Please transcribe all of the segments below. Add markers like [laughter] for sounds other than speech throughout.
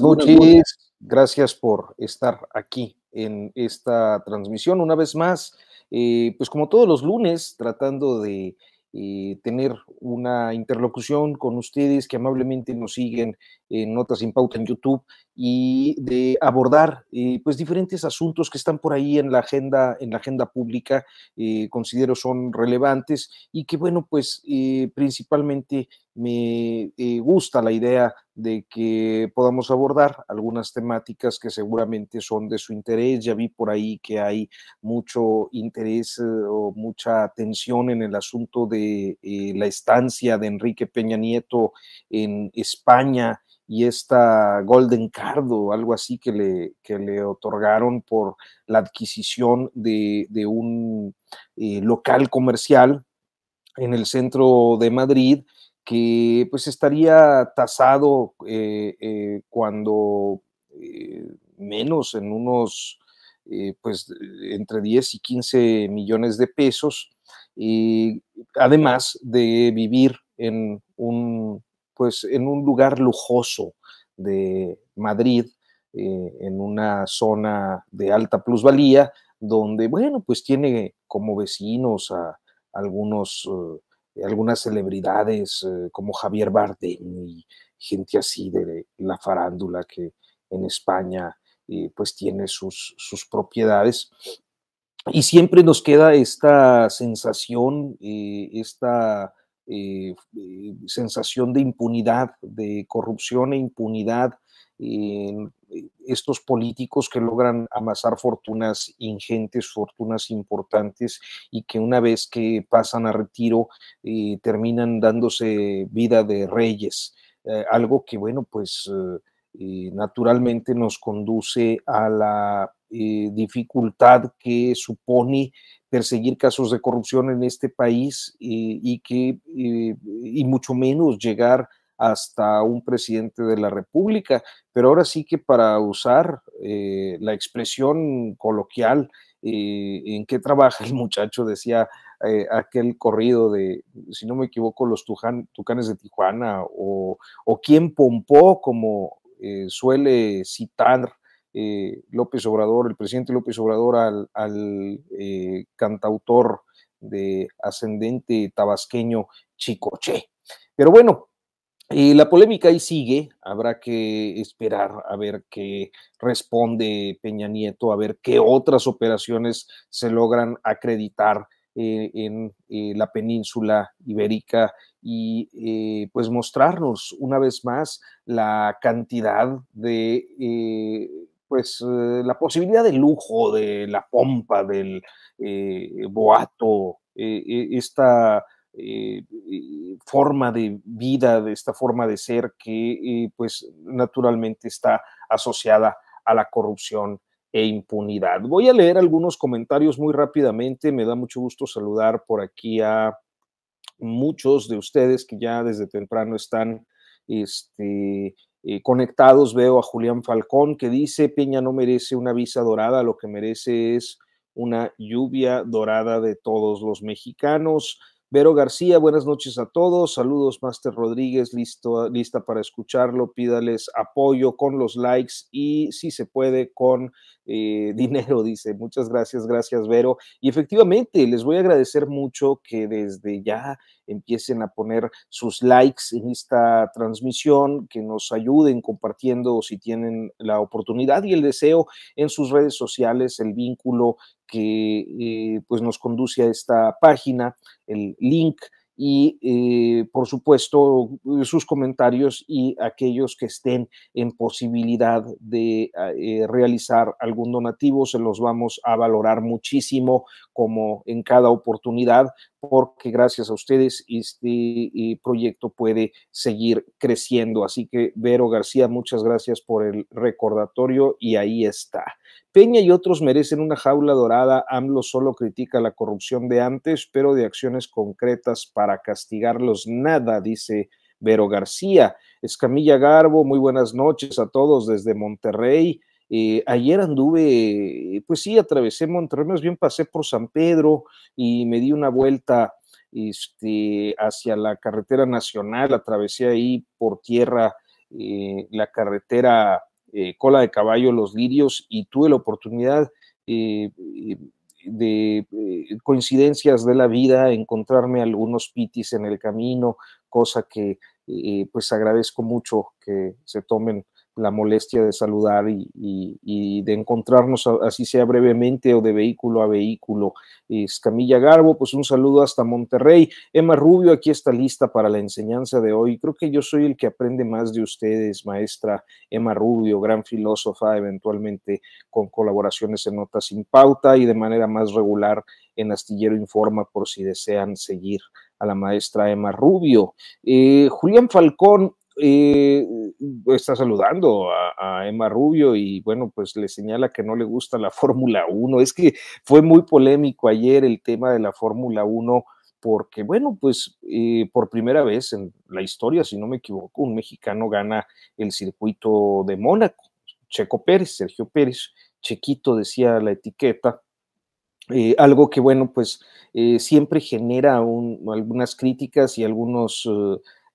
Buenas noches, gracias por estar aquí en esta transmisión una vez más, eh, pues como todos los lunes, tratando de eh, tener una interlocución con ustedes que amablemente nos siguen en Notas sin Pauta en YouTube y de abordar eh, pues diferentes asuntos que están por ahí en la agenda, en la agenda pública, considero son relevantes y que bueno, pues principalmente me eh, gusta la idea de que podamos abordar algunas temáticas que seguramente son de su interés. Ya vi por ahí que hay mucho interés eh, o mucha atención en el asunto de eh, la estancia de Enrique Peña Nieto en España y esta Golden Card o algo así que le, le otorgaron por la adquisición de un local comercial en el centro de Madrid que pues estaría tasado eh, eh, cuando eh, menos en unos pues entre 10 y 15 millones de pesos, y además de vivir en un pues en un lugar lujoso de Madrid, en una zona de alta plusvalía, donde bueno pues tiene como vecinos a algunos eh, algunas celebridades eh, como Javier Bardem y gente así de la farándula que en España eh, pues tiene sus, propiedades. Y siempre nos queda esta sensación, esta sensación de impunidad, de corrupción e impunidad en estos políticos que logran amasar fortunas ingentes, fortunas importantes y que una vez que pasan a retiro eh, terminan dándose vida de reyes. Eh, algo que, bueno, pues eh, naturalmente nos conduce a la dificultad que supone perseguir casos de corrupción en este país y que, y mucho menos llegar a hasta un presidente de la República, pero ahora sí que para usar eh, la expresión coloquial, eh, en qué trabaja el [laughs] muchacho, decía eh, aquel corrido de, si no me equivoco, los Tucanes de Tijuana, o, quien pompó, como suele citar López Obrador, el presidente López Obrador al, al cantautor de ascendente tabasqueño Chicoche. Pero bueno, la polémica ahí sigue, habrá que esperar a ver qué responde Peña Nieto, a ver qué otras operaciones se logran acreditar eh, en eh, la península ibérica y eh, pues mostrarnos una vez más la cantidad de pues la posibilidad de lujo, de la pompa, del boato, e, esta eh, eh, forma de vida, de esta forma de ser que eh, pues naturalmente está asociada a la corrupción e impunidad. Voy a leer algunos comentarios muy rápidamente. Me da mucho gusto saludar por aquí a muchos de ustedes que ya desde temprano están este, conectados. Veo a Julián Falcón que dice, Peña no merece una visa dorada, lo que merece es una lluvia dorada de todos los mexicanos. Vero García, buenas noches a todos. Saludos, Master Rodríguez, listo, lista para escucharlo. Pídales apoyo con los likes y, si se puede, con eh, [laughs] dinero, dice. Muchas gracias, gracias, Vero. Y efectivamente, les voy a agradecer mucho que desde ya empiecen a poner sus likes en esta transmisión, que nos ayuden compartiendo si tienen la oportunidad y el deseo en sus redes sociales el vínculo que eh, pues nos conduce a esta página, el link y eh, por supuesto sus comentarios y aquellos que estén en posibilidad de eh, realizar algún donativo, se los vamos a valorar muchísimo como en cada oportunidad, porque gracias a ustedes este proyecto puede seguir creciendo. Así que, Vero García, muchas gracias por el recordatorio y ahí está. Peña y otros merecen una jaula dorada. AMLO solo critica la corrupción de antes, pero de acciones concretas para castigarlos nada, dice Vero García. Escamilla Garbo, muy buenas noches a todos desde Monterrey. Eh, ayer anduve, pues sí, atravesé Monterrey, más bien pasé por San Pedro y me di una vuelta este, hacia la carretera nacional, atravesé ahí por tierra eh, la carretera eh, Cola de Caballo, Los Lirios, y tuve la oportunidad de coincidencias de la vida, encontrarme algunos pitis en el camino, cosa que pues agradezco mucho que se tomen la molestia de saludar y, de encontrarnos, así sea brevemente o de vehículo a vehículo. Es Camilla Garbo, pues un saludo hasta Monterrey. Emma Rubio, aquí está lista para la enseñanza de hoy. Creo que yo soy el que aprende más de ustedes, maestra Emma Rubio, gran filósofa, eventualmente con colaboraciones en Notas sin Pauta y de manera más regular en Astillero Informa por si desean seguir a la maestra Emma Rubio. Eh, Julián Falcón, eh, mm, está saludando a, Emma Rubio y bueno, pues le señala que no le gusta la [laughs] Fórmula 1. Es que fue muy polémico ayer el tema de la Fórmula 1 porque bueno, pues eh, por primera vez en la historia, si no me equivoco, un mexicano gana el circuito de Mónaco. Checo Pérez, Sergio Pérez, Chequito decía la etiqueta, eh, algo que, bueno, pues siempre genera algunas críticas y algunos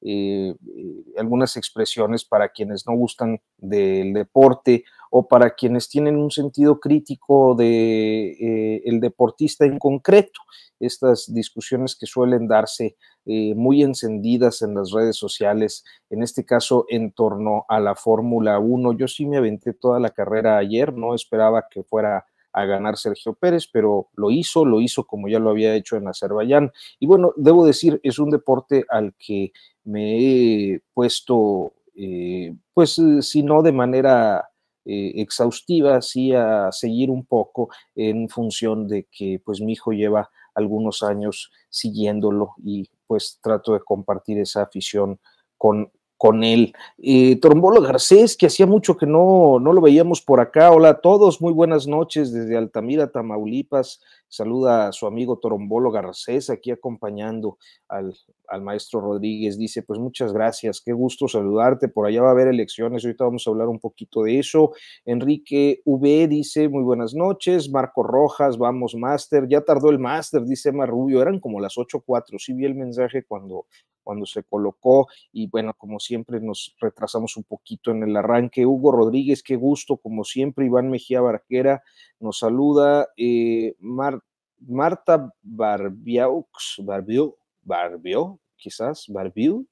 eh, eh, algunas expresiones para quienes no gustan del deporte o para quienes tienen un sentido crítico de eh, el deportista en concreto estas discusiones que suelen darse muy encendidas en las redes sociales, en este caso en torno a la Fórmula 1. Yo sí me aventé toda la carrera ayer, no esperaba que fuera a ganar Sergio Pérez, pero lo hizo, lo hizo como ya lo había hecho en Azerbaiyán. Y bueno, debo decir, es un deporte al que me he puesto, eh, pues si no de manera eh, exhaustiva, sí a seguir un poco en función de que pues mi hijo lleva algunos años siguiéndolo y pues trato de compartir esa afición con, con él. y Trombolo Garcés, que hacía mucho que no, no lo veíamos por acá. Hola a todos, muy buenas noches desde Altamira, Tamaulipas. Saluda a su amigo Trombolo Garcés, aquí acompañando al, al maestro Rodríguez. Dice, pues muchas gracias, qué gusto saludarte. Por allá va a haber elecciones, ahorita vamos a hablar un poquito de eso. Enrique V dice, muy buenas noches. Marco Rojas, vamos, máster. Ya tardó el máster, dice Rubio. Eran como las cuatro. sí vi el mensaje cuando cuando se colocó y bueno, como siempre nos retrasamos un poquito en el arranque. Hugo Rodríguez, qué gusto, como siempre, Iván Mejía Barquera nos saluda, eh, Marta Barbiaux, Barbiu barbio quizás, Barbiu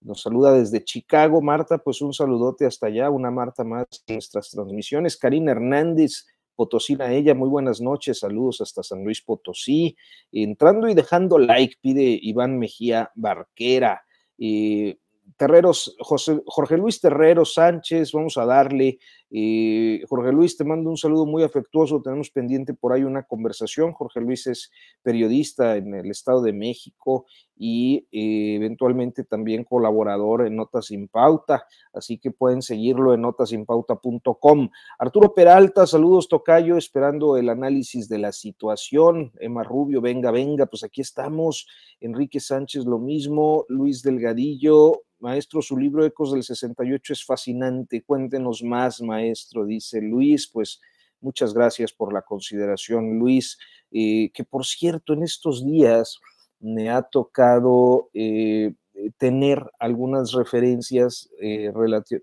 nos saluda desde Chicago. Marta, pues un saludote hasta allá, una Marta más en nuestras transmisiones. Karina Hernández, Potosí, a ella, muy buenas noches, saludos hasta San Luis Potosí. Entrando y dejando like, pide Iván Mejía Barquera. y eh, Terreros, José, Jorge Luis Terreros Sánchez, vamos a darle Jorge Luis, te mando un saludo muy afectuoso. Tenemos pendiente por ahí una conversación. Jorge Luis es periodista en el Estado de México y eh, eventualmente también colaborador en Notas sin Pauta. Así que pueden seguirlo en notasinpauta.com. Arturo Peralta, saludos Tocayo, esperando el análisis de la situación. Emma Rubio, venga, venga, pues aquí estamos. Enrique Sánchez, lo mismo. Luis Delgadillo, maestro, su libro Ecos del 68 es fascinante. Cuéntenos más, maestro maestro, dice Luis, pues muchas gracias por la consideración, Luis, eh, que por cierto, en estos días me ha tocado eh, tener algunas referencias eh,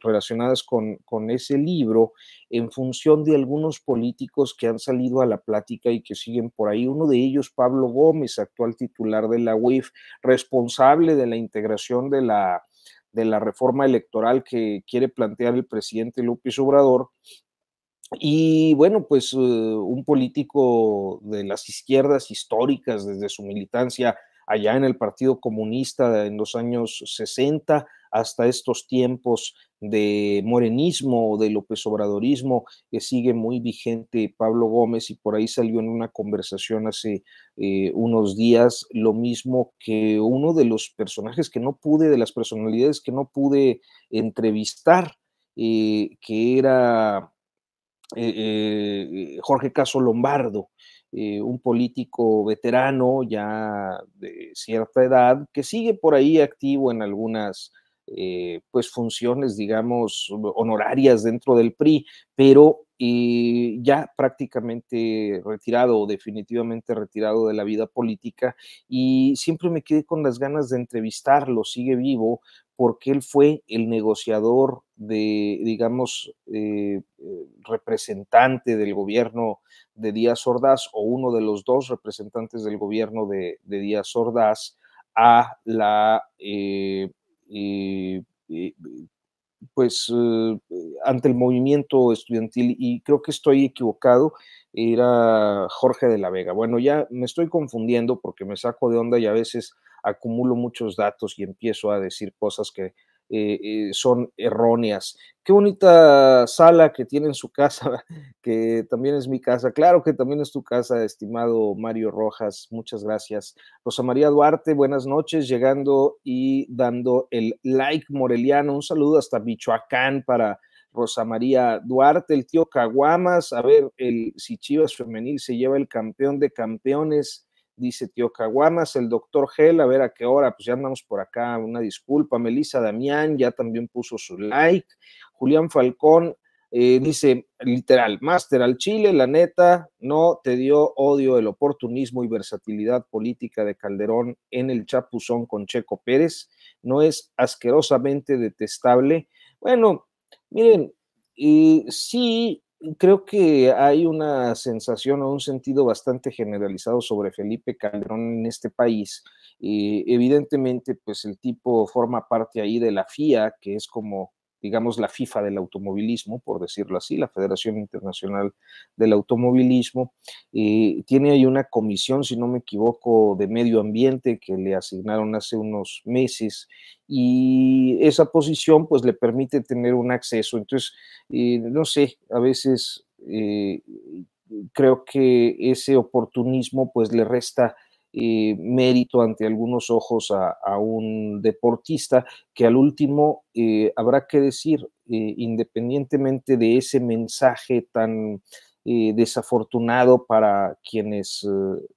relacionadas con, con, ese libro en función de algunos políticos que han salido a la plática y que siguen por ahí. Uno de ellos, Pablo Gómez, actual titular de la UIF, responsable de la integración de la de la reforma electoral que quiere plantear el presidente López Obrador. Y bueno, pues eh, un político de las izquierdas históricas desde su militancia allá en el Partido Comunista en los años 60 hasta estos tiempos de morenismo o de López Obradorismo, que sigue muy vigente Pablo Gómez y por ahí salió en una conversación hace eh, unos días lo mismo que uno de los personajes que no pude, de las personalidades que no pude entrevistar, eh, que era eh, Jorge Caso Lombardo. Eh, un político veterano ya de cierta edad que sigue por ahí activo en algunas eh, pues funciones, digamos, honorarias dentro del PRI, pero eh, ya prácticamente retirado definitivamente retirado de la vida política y siempre me quedé con las ganas de entrevistarlo, sigue vivo, porque él fue el negociador de, digamos, eh, eh, representante del gobierno de Díaz Ordaz o uno de los dos representantes del gobierno de, Díaz Ordaz a la eh, pues eh, ante el movimiento estudiantil y creo que estoy equivocado, era Jorge de la Vega. Bueno, ya me estoy confundiendo porque me saco de onda y a veces acumulo muchos datos y empiezo a decir cosas que eh, eh, son erróneas. Qué bonita sala que tiene en su casa, [laughs] que también es mi casa. Claro que también es tu casa, estimado Mario Rojas. Muchas gracias. Rosa María Duarte, buenas noches, llegando y dando el like moreliano. Un saludo hasta Michoacán para Rosa María Duarte, el tío Caguamas. A ver el, si Chivas Femenil se lleva el campeón de campeones dice Tío Caguanas, el doctor Gel, a ver a qué hora, pues ya andamos por acá, una disculpa, Melissa Damián ya también puso su like, Julián Falcón eh, dice, literal, máster al Chile, la neta, no te dio odio el oportunismo y versatilidad política de Calderón en el chapuzón con Checo Pérez, no es asquerosamente detestable. Bueno, miren, y sí, creo que hay una sensación o un sentido bastante generalizado sobre Felipe Calderón en este país. Eh, evidentemente, pues el tipo forma parte ahí de la FIA, que es como digamos, la FIFA del automovilismo, por decirlo así, la Federación Internacional del Automovilismo. Eh, tiene ahí una comisión, si no me equivoco, de medio ambiente que le asignaron hace unos meses y esa posición pues le permite tener un acceso. Entonces, eh, no sé, a veces eh, creo que ese oportunismo pues le resta eh, mérito ante algunos ojos a, un deportista que al último eh, habrá que decir, eh, independientemente de ese mensaje tan desafortunado para quienes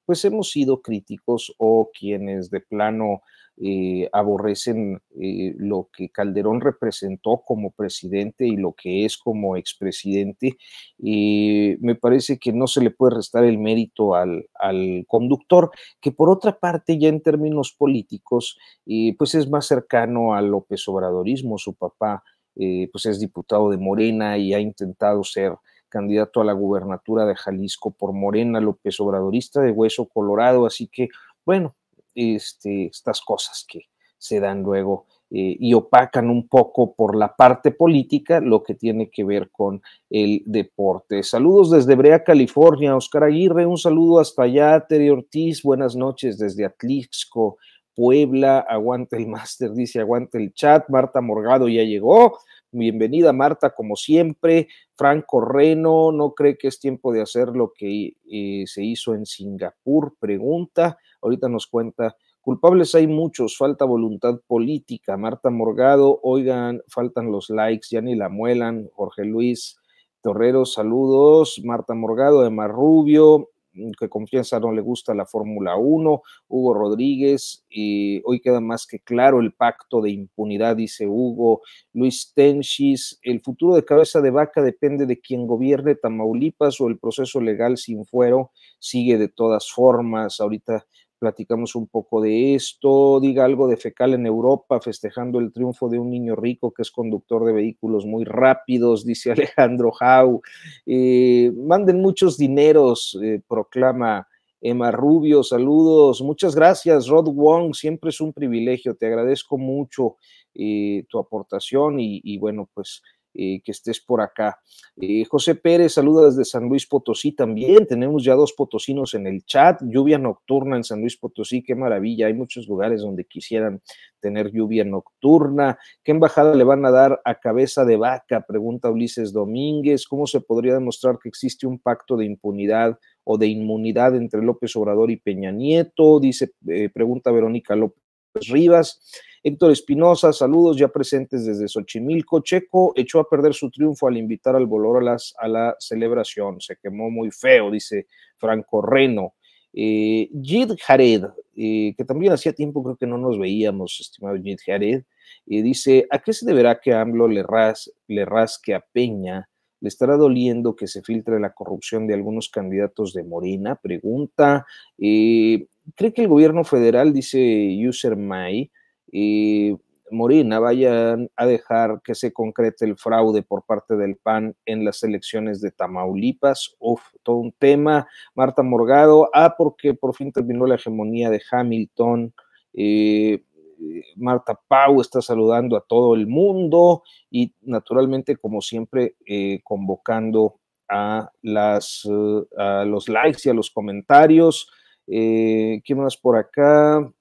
pues hemos sido críticos o quienes de plano eh, aborrecen eh, lo que Calderón representó como presidente y lo que es como expresidente. y eh, me parece que no se le puede restar el mérito al, conductor, que por otra parte, ya en términos políticos, pues es más cercano al López Obradorismo. Su papá, pues es diputado de Morena y ha intentado ser candidato a la gubernatura de Jalisco por Morena, López Obradorista de Hueso Colorado, así que bueno, este, estas cosas que se dan luego eh, y opacan un poco por la parte política lo que tiene que ver con el deporte. Saludos desde Brea, California. Oscar Aguirre, un saludo hasta allá. Terry Ortiz, buenas noches desde Atlixco, Puebla. aguanta el máster, dice, aguanta el chat. Marta Morgado ya llegó. Bienvenida Marta, como siempre. Franco Reno, ¿no cree que es tiempo de hacer lo que eh, se hizo en Singapur? Pregunta ahorita nos cuenta. Culpables hay muchos, falta voluntad política. Marta Morgado, oigan, faltan los likes, ya ni la muelan. Jorge Luis Torrero, saludos. Marta Morgado, Emma Rubio, mm, que confianza no le gusta la Fórmula 1, Hugo Rodríguez, y hoy queda más que claro el pacto de impunidad, dice Hugo, Luis Tenchis, el futuro de cabeza de vaca depende de quien gobierne Tamaulipas o el proceso legal sin fuero sigue de todas formas, ahorita platicamos un poco de esto, diga algo de fecal en Europa, festejando el triunfo de un niño rico que es conductor de vehículos muy rápidos, dice [laughs] Alejandro Hau. Eh, manden muchos dineros, eh, proclama Emma Rubio, saludos, muchas gracias, Rod Wong, siempre es un privilegio, te agradezco mucho eh, tu aportación y bueno, pues eh, que estés por acá. Eh, José Pérez, saluda desde San Luis Potosí también. Tenemos ya dos potosinos en el chat. Lluvia nocturna en San Luis Potosí, qué maravilla. Hay muchos lugares donde quisieran tener lluvia nocturna. ¿Qué embajada le van a dar a cabeza de vaca? Pregunta Ulises Domínguez. ¿Cómo se podría demostrar que existe un pacto de impunidad? o de inmunidad entre López Obrador y Peña Nieto, dice, eh, pregunta Verónica López Rivas. Héctor Espinosa, saludos ya presentes desde Xochimilco. Checo echó a perder su triunfo al invitar al volor a, las, la celebración. Se quemó muy feo, dice Franco Reno. Eh, Jared, eh, que también hacía tiempo creo que no nos veíamos, estimado Jid Jared, eh, dice, ¿a qué se deberá que AMLO le, ras, le rasque a Peña? ¿Le estará doliendo que se filtre la corrupción de algunos candidatos de Morena? Pregunta. Eh, ¿Cree que el gobierno federal, dice User May, y Morina vayan a dejar que se concrete el fraude por parte del PAN en las elecciones de Tamaulipas. Uf, todo un tema. Marta Morgado, ah, porque por fin terminó la hegemonía de Hamilton. Eh, Marta Pau está saludando a todo el mundo y naturalmente, como siempre, eh, convocando a, las, eh, los likes y a los comentarios. Eh, ¿Qué más por acá?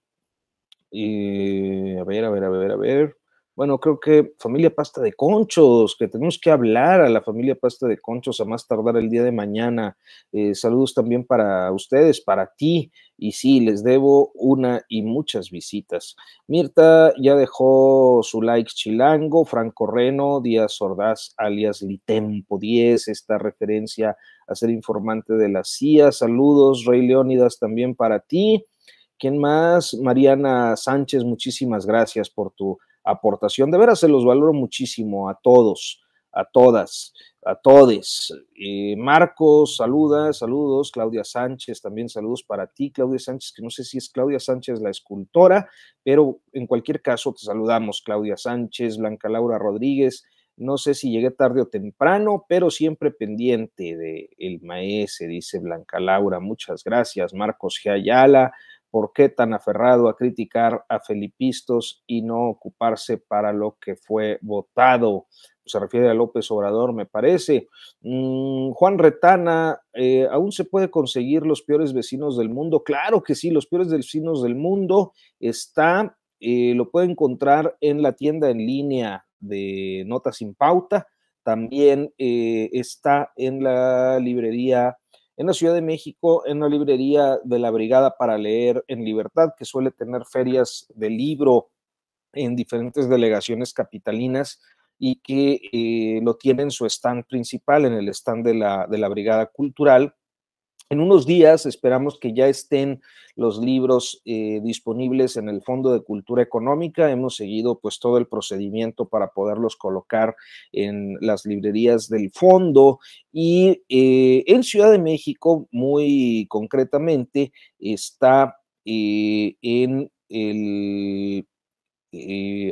Y eh, a ver, a ver, a ver, a ver. Bueno, creo que familia pasta de conchos, que tenemos que hablar a la familia pasta de conchos a más tardar el día de mañana. Eh, saludos también para ustedes, para ti. Y sí, les debo una y muchas visitas. Mirta ya dejó su like chilango, Franco Reno, Díaz Ordaz, alias Litempo 10, esta referencia a ser informante de la CIA. Saludos, Rey Leónidas, también para ti. ¿Quién más? Mariana Sánchez, muchísimas gracias por tu aportación. De veras, se los valoro muchísimo a todos, a todas, a todes. Marcos, saludas, saludos. Claudia Sánchez, también saludos para ti, Claudia Sánchez, que no sé si es Claudia Sánchez la escultora, pero en cualquier caso te saludamos, Claudia Sánchez, Blanca Laura Rodríguez. No sé si llegué tarde o temprano, pero siempre pendiente de el maese, dice Blanca Laura. Muchas gracias, Marcos G. Ayala. ¿Por qué tan aferrado a criticar a Felipistos y no ocuparse para lo que fue votado? Se refiere a López Obrador, me parece. Mm, Juan Retana, eh, ¿aún se puede conseguir los peores vecinos del mundo? Claro que sí, los peores vecinos del mundo está, eh, lo puede encontrar en la tienda en línea de Notas sin Pauta, también eh, está en la librería en la Ciudad de México, en la librería de la Brigada para Leer en Libertad, que suele tener ferias de libro en diferentes delegaciones capitalinas y que eh, lo tiene en su stand principal, en el stand de la, de la Brigada Cultural. En unos días esperamos que ya estén los libros eh, disponibles en el Fondo de Cultura Económica. Hemos seguido pues todo el procedimiento para poderlos colocar en las librerías del fondo y eh, en Ciudad de México muy concretamente está eh, en el,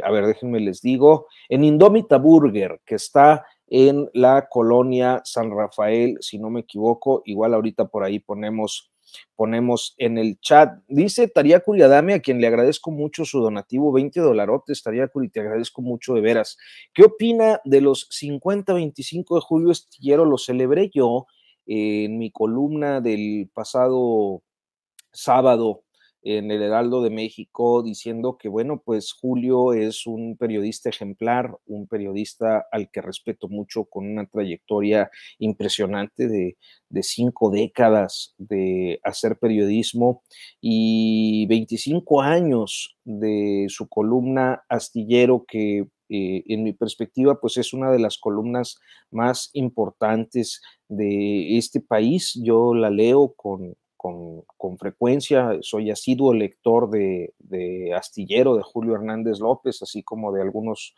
a ver, déjenme les digo, en Indómita Burger, que está en la colonia San Rafael, si no me equivoco, igual ahorita por ahí ponemos ponemos en el chat. Dice Taría Adame, a quien le agradezco mucho su donativo, 20 dolarotes, Taría te agradezco mucho de veras. ¿Qué opina de los 50-25 de julio estillero? Lo celebré yo eh, en mi columna del pasado sábado en el Heraldo de México diciendo que, bueno, pues Julio es un periodista ejemplar, un periodista al que respeto mucho, con una trayectoria impresionante de, cinco décadas de hacer periodismo y 25 años de su columna Astillero que... Eh, en mi perspectiva, pues es una de las columnas más importantes de este país. Yo la leo con, con, frecuencia. Soy asiduo lector de, Astillero, de Julio Hernández López, así como de algunos,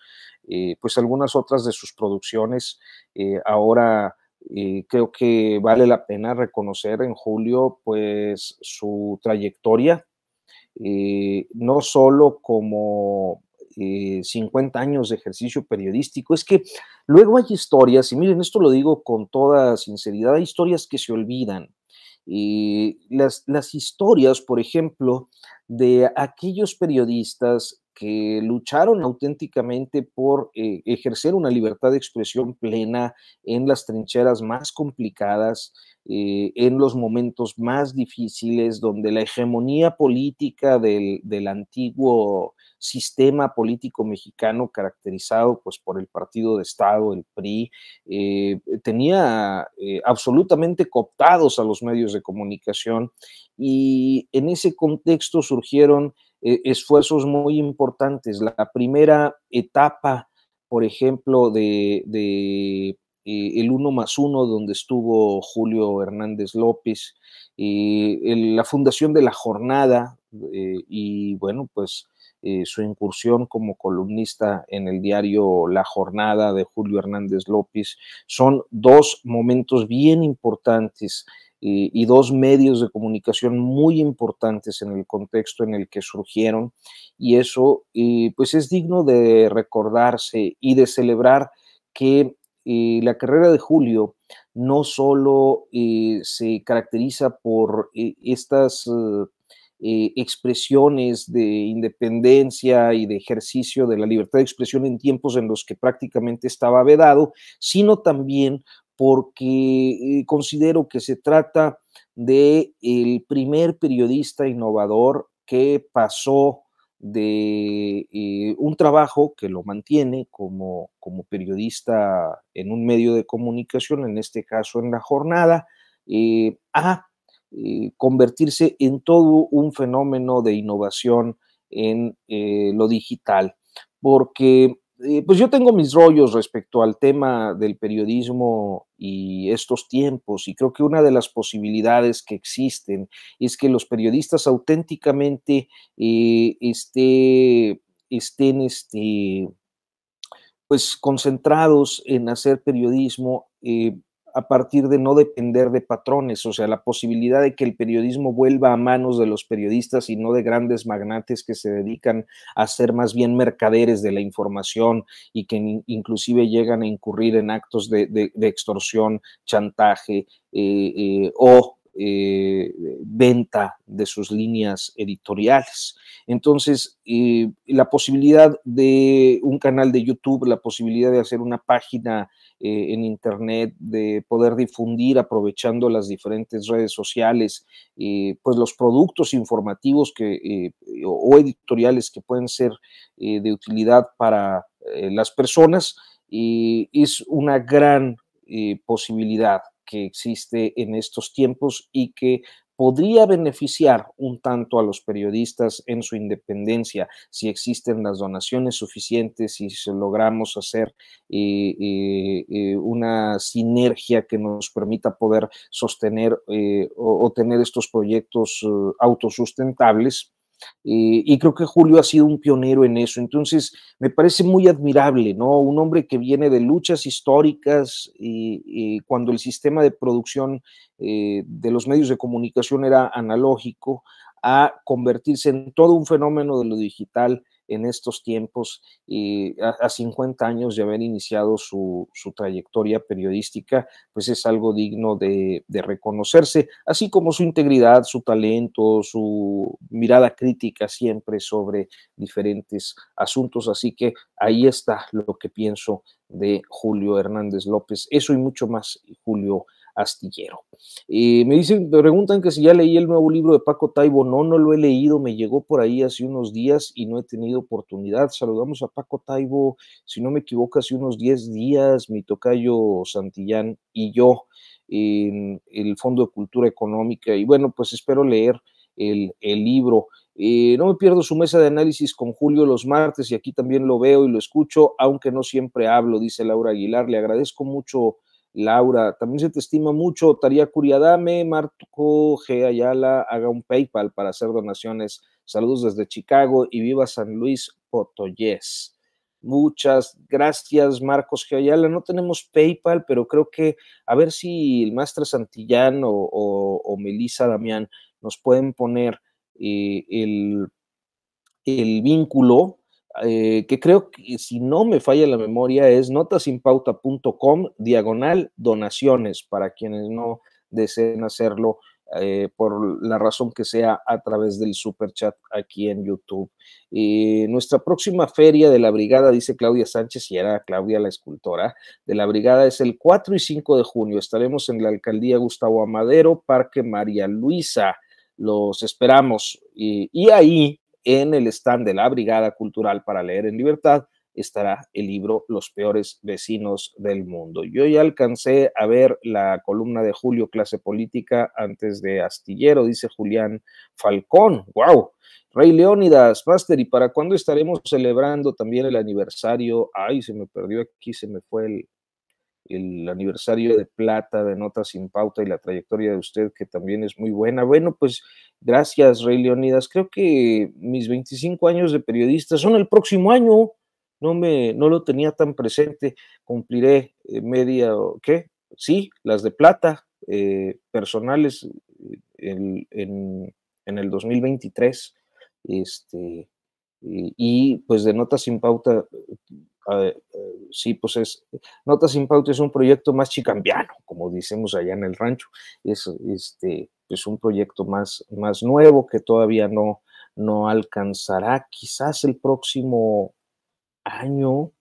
eh, pues algunas otras de sus producciones. Eh, ahora eh, creo que vale la pena reconocer en Julio, pues su trayectoria, no solo como 50 años de ejercicio periodístico. Es que luego hay historias, y miren, esto lo digo con toda sinceridad, hay historias que se olvidan. Y las, las historias, por ejemplo, de aquellos periodistas que lucharon auténticamente por eh, ejercer una libertad de expresión plena en las trincheras más complicadas, eh, en los momentos más difíciles, donde la hegemonía política del, del antiguo sistema político mexicano caracterizado pues, por el partido de Estado, el PRI, eh, tenía eh, absolutamente cooptados a los medios de comunicación y en ese contexto surgieron eh, esfuerzos muy importantes. La primera etapa, por ejemplo, de, el 1 más uno, donde estuvo Julio Hernández López, la fundación de la jornada, y bueno, pues eh, su incursión como columnista en el diario La Jornada de Julio Hernández López. Son dos momentos bien importantes eh, y dos medios de comunicación muy importantes en el contexto en el que surgieron y eso eh, pues es digno de recordarse y de celebrar que la carrera de Julio no solo se caracteriza por estas eh, expresiones de independencia y de ejercicio de la libertad de expresión en tiempos en los que prácticamente estaba vedado, sino también porque eh, considero que se trata de el primer periodista innovador que pasó de eh, un trabajo que lo mantiene como, como, periodista en un medio de comunicación, en este caso en la jornada, a convertirse en todo un fenómeno de innovación en eh, lo digital. Porque eh, pues yo tengo mis rollos respecto al tema del periodismo y estos tiempos, y creo que una de las posibilidades que existen es que los periodistas auténticamente eh, este, estén este, pues, concentrados en hacer periodismo eh, a partir de no depender de patrones, o sea, la posibilidad de que el periodismo vuelva a manos de los periodistas y no de grandes magnates que se dedican a ser más bien mercaderes de la información y que inclusive llegan a incurrir en actos de, extorsión, chantaje eh, eh, o eh, venta de sus líneas editoriales. Entonces, eh, la posibilidad de un canal de YouTube, la posibilidad de hacer una página eh, en Internet, de poder difundir aprovechando las diferentes redes sociales, pues los productos informativos o editoriales que pueden ser de utilidad para las personas, es una gran posibilidad que existe en estos tiempos y que podría beneficiar un tanto a los periodistas en su independencia si existen las donaciones suficientes, y si logramos hacer eh, eh, eh, una sinergia que nos permita poder sostener o, tener estos proyectos autosustentables eh, y creo que Julio ha sido un pionero en eso. Entonces, me parece muy admirable, ¿no? Un hombre que viene de luchas históricas y, cuando el sistema de producción eh, de los medios de comunicación era analógico, a convertirse en todo un fenómeno de lo digital en estos tiempos, a, 50 años de haber iniciado su, su trayectoria periodística, pues es algo digno de, de, reconocerse, así como su integridad, su talento, su mirada crítica siempre sobre diferentes asuntos. Así que ahí está lo que pienso de Julio Hernández López. Eso y mucho más, Julio astillero. Eh, me dicen, me preguntan que si ya leí el nuevo libro de Paco Taibo. No, no lo he leído, me llegó por ahí hace unos días y no he tenido oportunidad. Saludamos a Paco Taibo, si no me equivoco, hace unos 10 días, mi tocayo Santillán y yo en el Fondo de Cultura Económica. Y bueno, pues espero leer el, libro. Eh, no me pierdo su mesa de análisis con Julio los martes y aquí también lo veo y lo escucho, aunque no siempre hablo, dice Laura Aguilar. Le agradezco mucho Laura, también se te estima mucho. Taría Curiadame, Marco G. Ayala, haga un PayPal para hacer donaciones. Saludos desde Chicago y viva San Luis Potoyez. Muchas gracias, Marcos G. Ayala. No tenemos PayPal, pero creo que a ver si el maestro Santillán o, Melissa Damián nos pueden poner eh, el, el vínculo eh, que creo que si no me falla la memoria es notasinpauta.com diagonal donaciones para quienes no deseen hacerlo eh, por la razón que sea a través del super chat aquí en YouTube. Eh, nuestra próxima feria de la brigada, dice Claudia Sánchez, y era Claudia la escultora, de la brigada es el 4 y 5 de junio. Estaremos en la alcaldía Gustavo Amadero, Parque María Luisa. Los esperamos. y ahí en el stand de la Brigada Cultural para Leer en Libertad estará el libro Los peores vecinos del mundo. Yo ya alcancé a ver la columna de Julio Clase Política antes de Astillero, dice Julián Falcón. ¡Wow! Rey Leónidas, Master, ¿y para cuándo estaremos celebrando también el aniversario? Ay, se me perdió aquí, se me fue el, el aniversario de plata de Notas sin Pauta y la trayectoria de usted, que también es muy buena. Bueno, pues gracias, Rey Leonidas. Creo que mis 25 años de periodista son el próximo año. No, me, no lo tenía tan presente. Cumpliré eh, media, ¿qué? Sí, las de plata eh, personales eh, en, el 2023. Este, y, y pues de Notas sin Pauta eh, sí, pues es, Notas sin es un proyecto más chicambiano, como decimos allá en el rancho, es este, un proyecto más, más nuevo que todavía no, no alcanzará quizás el próximo año,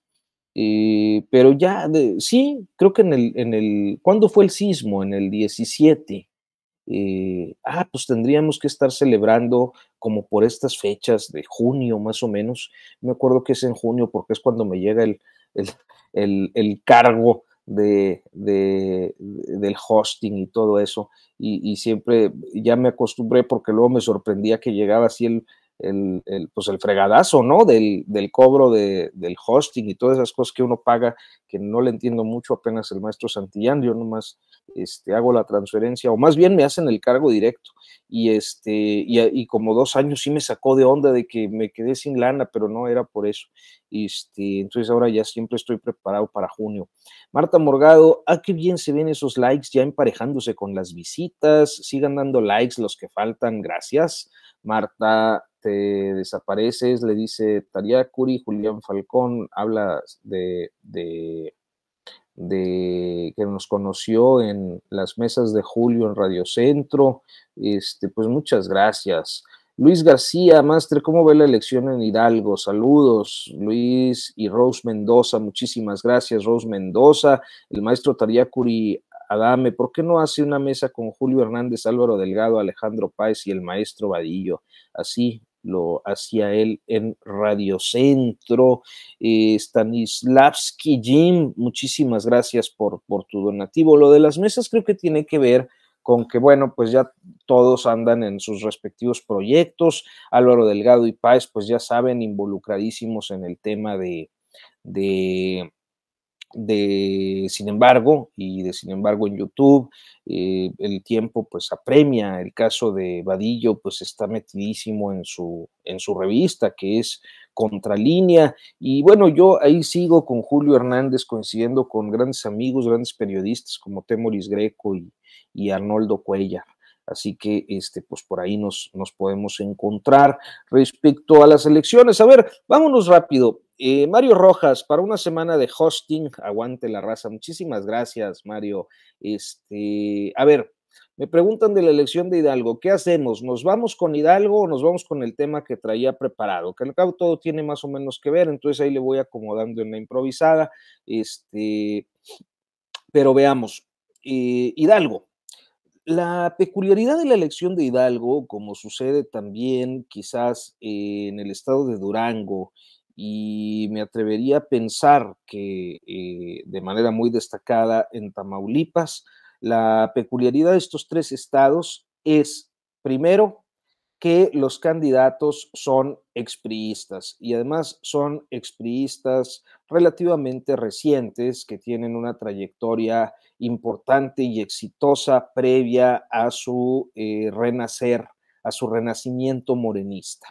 eh, pero ya, sí, creo que en el, en el, ¿cuándo fue el sismo? En el 17, y eh, ah, pues tendríamos que estar celebrando como por estas fechas de junio más o menos. Me acuerdo que es en junio porque es cuando me llega el, el, cargo de, del hosting y todo eso. Y, y, siempre ya me acostumbré porque luego me sorprendía que llegaba así el, el, el, pues el fregadazo, ¿no? Del, del cobro de, del hosting y todas esas cosas que uno paga, que no le entiendo mucho apenas el maestro Santillán, yo nomás este, hago la transferencia, o más bien me hacen el cargo directo y este y, ah, y, como dos años sí me sacó de onda de que me quedé sin lana, pero no era por eso. Este, entonces ahora ya siempre estoy preparado para junio. Marta Morgado, ¿a ah, qué bien se ven esos likes ya emparejándose con las visitas. Sigan dando likes los que faltan, gracias. Marta, te desapareces, le dice Curi, Julián Falcón, habla de, de de, que nos conoció en las mesas de Julio en Radio Centro. Este, pues muchas gracias. Luis García, maestro ¿cómo ve la elección en Hidalgo? Saludos, Luis y Rose Mendoza, muchísimas gracias, Rose Mendoza. El maestro Tariacuri Adame, ¿por qué no hace una mesa con Julio Hernández, Álvaro Delgado, Alejandro Páez y el maestro Vadillo? Así lo hacía él en Radio Centro. Eh, Stanislavski Jim, muchísimas gracias por, por tu donativo. Lo de las mesas creo que tiene que ver con que, bueno, pues ya todos andan en sus respectivos proyectos. Álvaro Delgado y Páez, pues ya saben, involucradísimos en el tema de de Sin embargo y de Sin embargo en YouTube. Eh, el tiempo pues apremia, el caso de Vadillo pues está metidísimo en su, en su revista que es Contralínea y bueno, yo ahí sigo con Julio Hernández coincidiendo con grandes amigos, grandes periodistas como Temoris Greco y, Arnoldo Cuellar. Así que, este, pues por ahí nos, nos podemos encontrar respecto a las elecciones. A ver, vámonos rápido. Eh, Mario Rojas, para una semana de hosting, aguante la raza. Muchísimas gracias, Mario. Este, a ver, me preguntan de la elección de Hidalgo, ¿qué hacemos? ¿Nos vamos con Hidalgo o nos vamos con el tema que traía preparado? Que al cabo todo tiene más o menos que ver, entonces ahí le voy acomodando en la improvisada. Este, pero veamos, eh, Hidalgo. La peculiaridad de la elección de Hidalgo, como sucede también quizás en el estado de Durango y me atrevería a pensar que eh, de manera muy destacada en Tamaulipas, la peculiaridad de estos tres estados es, primero, que los candidatos son expriistas y además son expriistas relativamente recientes que tienen una trayectoria importante y exitosa previa a su eh, renacer, a su renacimiento morenista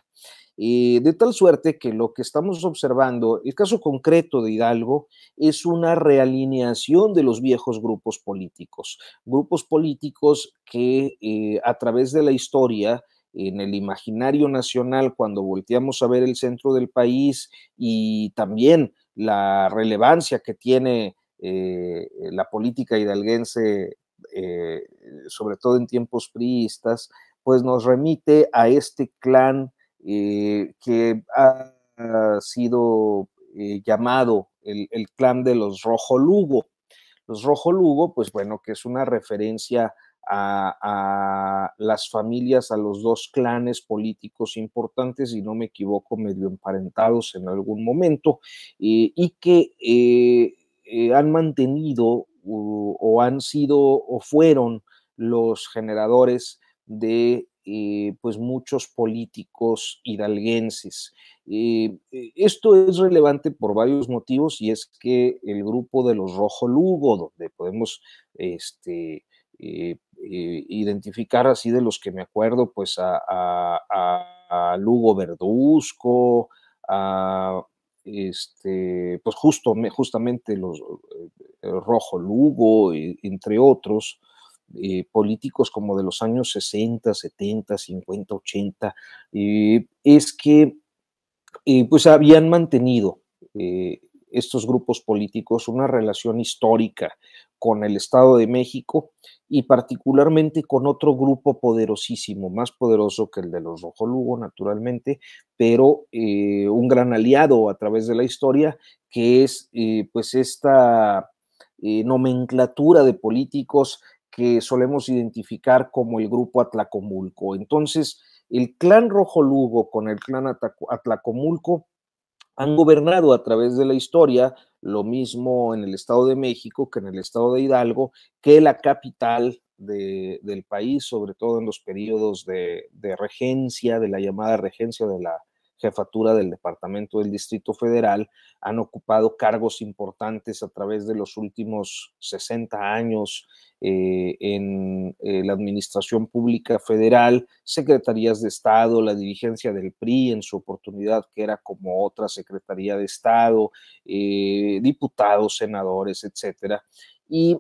de tal suerte que lo que estamos observando, el caso concreto de Hidalgo, es una realineación de los viejos grupos políticos, grupos políticos que eh, a través de la historia en el imaginario nacional, cuando volteamos a ver el centro del país y también la relevancia que tiene eh, la política hidalguense, eh, sobre todo en tiempos priistas, pues nos remite a este clan eh, que ha, sido eh, llamado el, clan de los Rojo Lugo. Los Rojo Lugo, pues bueno, que es una referencia a, las familias, a los dos clanes políticos importantes, si no me equivoco, medio emparentados en algún momento, eh, y que han mantenido o han sido o fueron los generadores de eh, pues muchos políticos hidalguenses. Eh, eh, esto es relevante por varios motivos y es que el grupo de los Rojo Lugo, donde podemos este, identificar así de los que me acuerdo, pues a, Lugo Verduzco, a este, pues justo, justamente los Rojo Lugo, entre otros, eh, políticos como de los años 60, 70, 50, 80, es que eh, pues habían mantenido eh, estos grupos políticos una relación histórica con el Estado de México y particularmente con otro grupo poderosísimo, más poderoso que el de los Rojo Lugo, naturalmente, pero un gran aliado a través de la historia, que es pues esta nomenclatura de políticos que solemos identificar como el grupo Atlacomulco. Entonces, el clan Rojo Lugo con el clan Atlacomulco han gobernado a través de la historia, lo mismo en el Estado de México que en el Estado de Hidalgo, que la capital del país, sobre todo en los periodos de regencia, de la llamada regencia de la, jefatura del Departamento del Distrito Federal, han ocupado cargos importantes a través de los últimos 60 años eh, en eh, la Administración Pública Federal, secretarías de Estado, la dirigencia del PRI en su oportunidad, que era como otra Secretaría de Estado, eh, diputados, senadores, etcétera. Y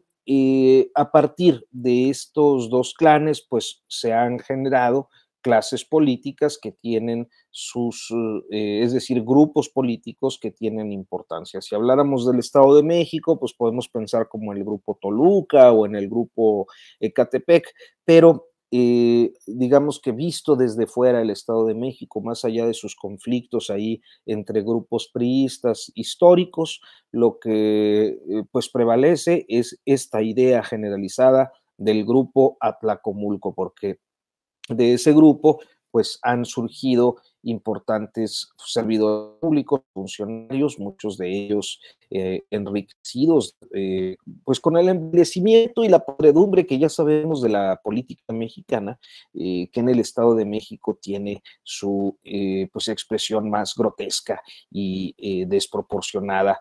a partir de estos dos clanes, pues se han generado clases políticas que tienen sus, eh, es decir, grupos políticos que tienen importancia. Si habláramos del Estado de México, pues podemos pensar como en el grupo Toluca o en el grupo Ecatepec, pero eh, digamos que visto desde fuera el Estado de México, más allá de sus conflictos ahí entre grupos priistas históricos, lo que eh, pues prevalece es esta idea generalizada del grupo Atlacomulco, porque de ese grupo, pues han surgido importantes servidores públicos, funcionarios, muchos de ellos eh, enriquecidos, eh, pues con el envejecimiento y la podredumbre que ya sabemos de la política mexicana, eh, que en el Estado de México tiene su pues expresión más grotesca y desproporcionada,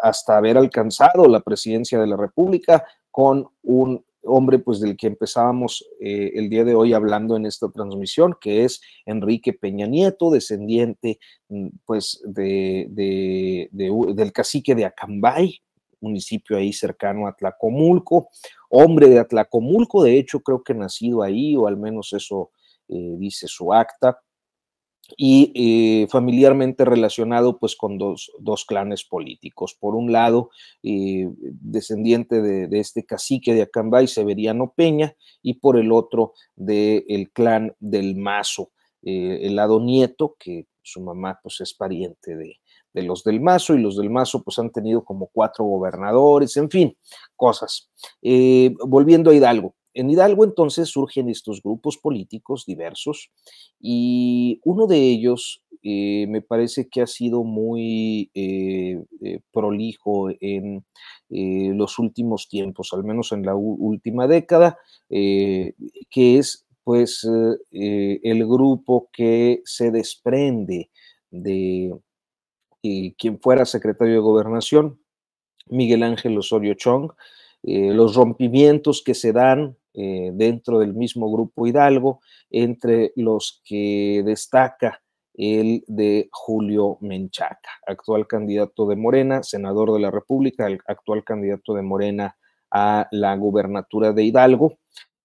hasta haber alcanzado la presidencia de la República con un hombre pues del que empezábamos eh, el día de hoy hablando en esta transmisión, que es Enrique Peña Nieto, descendiente mm, pues del cacique de Acambay, municipio ahí cercano a Tlacomulco, hombre de Tlacomulco, de hecho creo que nacido ahí, o al menos eso eh, dice su acta, y eh, familiarmente relacionado pues con dos, clanes políticos. Por un lado, eh, descendiente de, este cacique de Acambay, Severiano Peña, y por el otro del clan del Mazo, eh, el lado nieto, que su mamá pues es pariente de, de los del Mazo, y los del Mazo pues han tenido como cuatro gobernadores, en fin, cosas. volviendo a Hidalgo, en Hidalgo entonces surgen estos grupos políticos diversos y uno de ellos eh, me parece que ha sido muy eh, eh, prolijo en los últimos tiempos, al menos en la última década, que es pues el grupo que se desprende de quien fuera secretario de gobernación, Miguel Ángel Osorio Chong, los rompimientos que se dan eh, dentro del mismo grupo Hidalgo, entre los que destaca el de Julio Menchaca, actual candidato de Morena, senador de la República, actual candidato de Morena a la gubernatura de Hidalgo.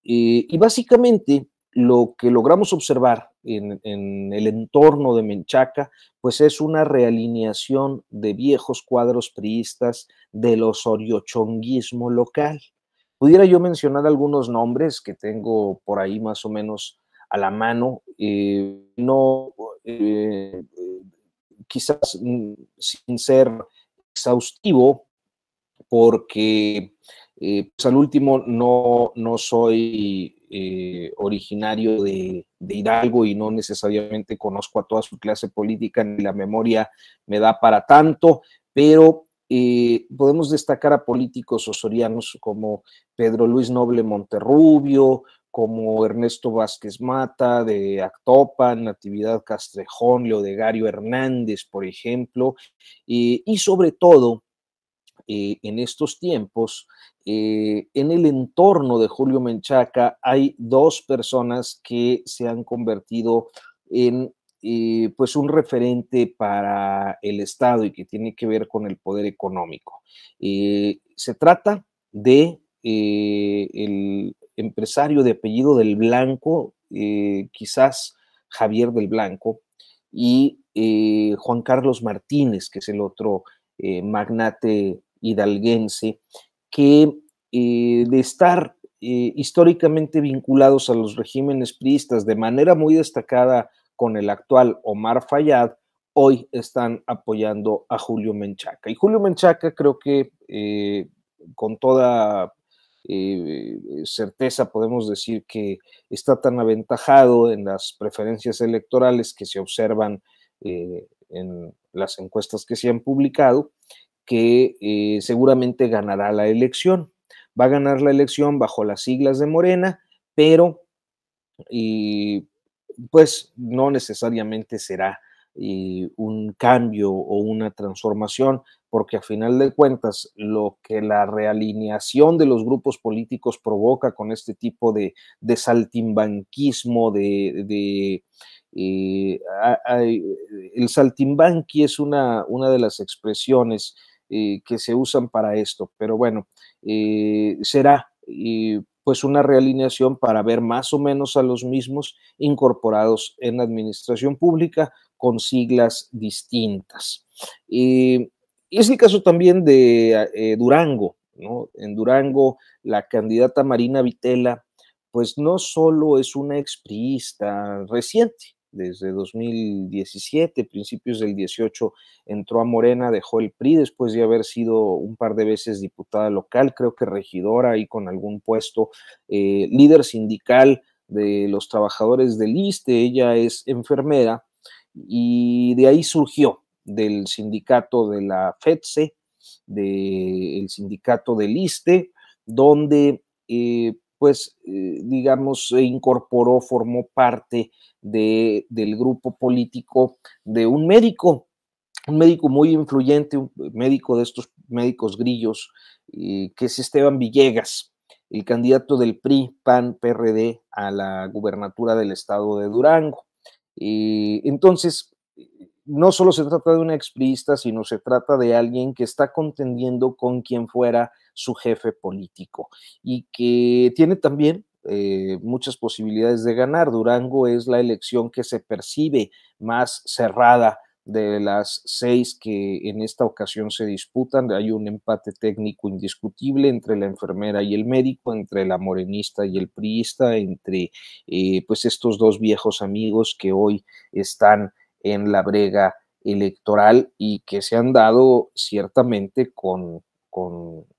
Eh, y básicamente lo que logramos observar en, el entorno de Menchaca, pues es una realineación de viejos cuadros priistas del osoriochonguismo local. Pudiera yo mencionar algunos nombres que tengo por ahí más o menos a la mano. Eh, no, eh, quizás mm, sin ser exhaustivo, porque eh, pues, al último no, no soy originario de, Hidalgo y no necesariamente conozco a toda su clase política, ni la memoria me da para tanto, pero podemos destacar a políticos osorianos como Pedro Luis Noble Monterrubio, como Ernesto Vázquez Mata de Actopan, Natividad Castrejón, Leodegario Hernández, por ejemplo, y sobre todo eh, en estos tiempos, eh, en el entorno de Julio Menchaca hay dos personas que se han convertido en pues un referente para el Estado y que tiene que ver con el poder económico. Eh, se trata de eh, el empresario de apellido del Blanco, eh, quizás Javier del Blanco, y Juan Carlos Martínez, que es el otro magnate hidalguense, que de estar históricamente vinculados a los regímenes priistas de manera muy destacada con el actual Omar Fayad, hoy están apoyando a Julio Menchaca. Y Julio Menchaca creo que eh, con toda eh, certeza podemos decir que está tan aventajado en las preferencias electorales que se observan eh, en las encuestas que se han publicado, que seguramente ganará la elección. Va a ganar la elección bajo las siglas de Morena, pero pues no necesariamente será eh, un cambio o una transformación, porque a final de cuentas lo que la realineación de los grupos políticos provoca con este tipo de, saltimbanquismo, de... Eh, eh, el saltimbanqui es una, una de las expresiones que se usan para esto, pero bueno, será pues una realineación para ver más o menos a los mismos incorporados en la administración pública con siglas distintas. Eh, y es el caso también de ah, eh, Durango, ¿no? En Durango, la candidata Marina Vitela, pues no solo es una expriista reciente, desde 2017, principios del 18, entró a Morena, dejó el PRI después de haber sido un par de veces diputada local, creo que regidora y con algún puesto, eh, líder sindical de los trabajadores del ISTE, ella es enfermera y de ahí surgió del sindicato de la FEDSE, del sindicato del ISTE, donde eh, pues eh, digamos, se incorporó, formó parte de, del grupo político de un médico, un médico muy influyente, un médico de estos médicos grillos, eh, que es Esteban Villegas, el candidato del PRI, PAN, PRD a la gubernatura del estado de Durango. y eh, entonces, no solo se trata de un expriista, sino se trata de alguien que está contendiendo con quien fuera su jefe político y que tiene también eh, muchas posibilidades de ganar. Durango es la elección que se percibe más cerrada de las seis que en esta ocasión se disputan. Hay un empate técnico indiscutible entre la enfermera y el médico, entre la morenista y el priista, entre eh, pues estos dos viejos amigos que hoy están en la brega electoral y que se han dado ciertamente con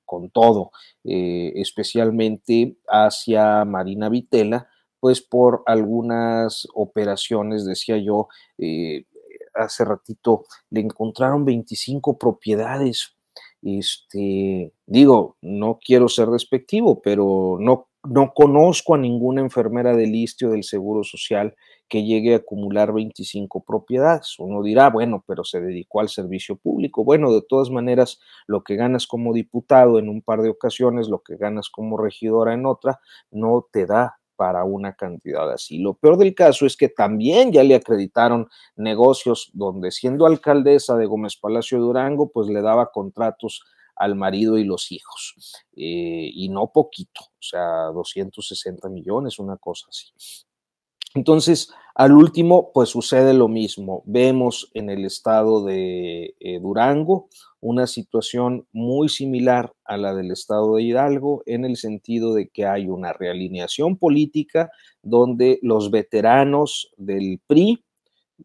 con todo, eh, especialmente hacia Marina Vitela, pues por algunas operaciones, decía yo, eh, hace ratito le encontraron 25 propiedades. Este, digo, no quiero ser despectivo, pero no, no conozco a ninguna enfermera del Istio del Seguro Social que llegue a acumular 25 propiedades. Uno dirá, bueno, pero se dedicó al servicio público. Bueno, de todas maneras, lo que ganas como diputado en un par de ocasiones, lo que ganas como regidora en otra, no te da para una cantidad así. Lo peor del caso es que también ya le acreditaron negocios donde siendo alcaldesa de Gómez Palacio Durango, pues le daba contratos al marido y los hijos. Eh, y no poquito, o sea, 260 millones, una cosa así. Entonces, al último, pues sucede lo mismo. Vemos en el estado de eh, Durango una situación muy similar a la del estado de Hidalgo, en el sentido de que hay una realineación política donde los veteranos del PRI,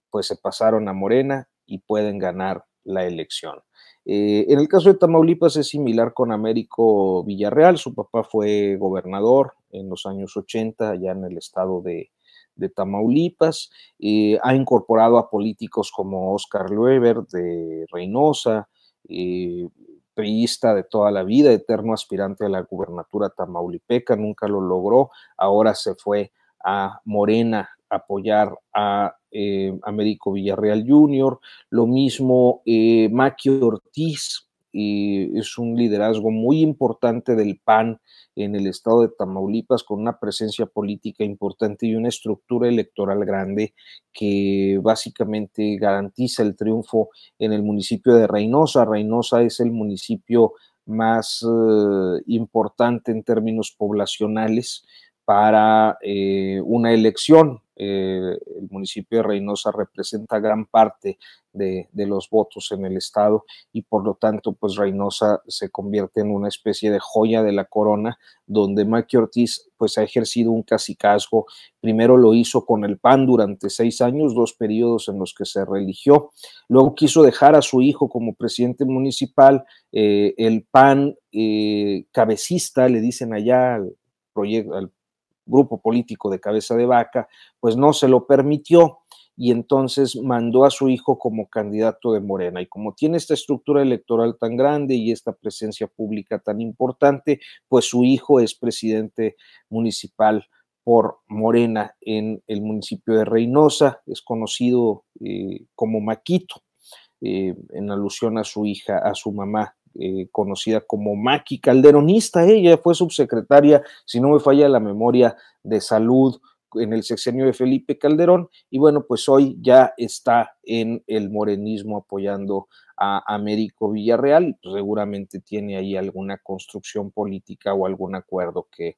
pues se pasaron a Morena y pueden ganar la elección. Eh, en el caso de Tamaulipas es similar con Américo Villarreal, su papá fue gobernador en los años 80 allá en el estado de, de Tamaulipas, eh, ha incorporado a políticos como Oscar Luever de Reynosa, eh, de toda la vida, eterno aspirante a la gubernatura tamaulipeca, nunca lo logró, ahora se fue a Morena a apoyar a eh, Américo Villarreal Jr., lo mismo eh, Maquio Ortiz, y es un liderazgo muy importante del PAN en el estado de Tamaulipas con una presencia política importante y una estructura electoral grande que básicamente garantiza el triunfo en el municipio de Reynosa. Reynosa es el municipio más eh, importante en términos poblacionales para eh, una elección eh, el municipio de Reynosa representa gran parte de, los votos en el estado y por lo tanto pues Reynosa se convierte en una especie de joya de la corona donde Maqui Ortiz pues ha ejercido un casicazgo, primero lo hizo con el PAN durante seis años, dos periodos en los que se religió, luego quiso dejar a su hijo como presidente municipal, eh, el PAN eh, cabecista, le dicen allá al, proyecto, al grupo político de cabeza de vaca, pues no se lo permitió y entonces mandó a su hijo como candidato de Morena. Y como tiene esta estructura electoral tan grande y esta presencia pública tan importante, pues su hijo es presidente municipal por Morena en el municipio de Reynosa, es conocido eh, como Maquito, eh, en alusión a su hija, a su mamá eh, conocida como Maki Calderonista. Ella fue subsecretaria, si no me falla la memoria, de salud en el sexenio de Felipe Calderón y bueno, pues hoy ya está en el morenismo apoyando a Américo Villarreal, seguramente tiene ahí alguna construcción política o algún acuerdo que,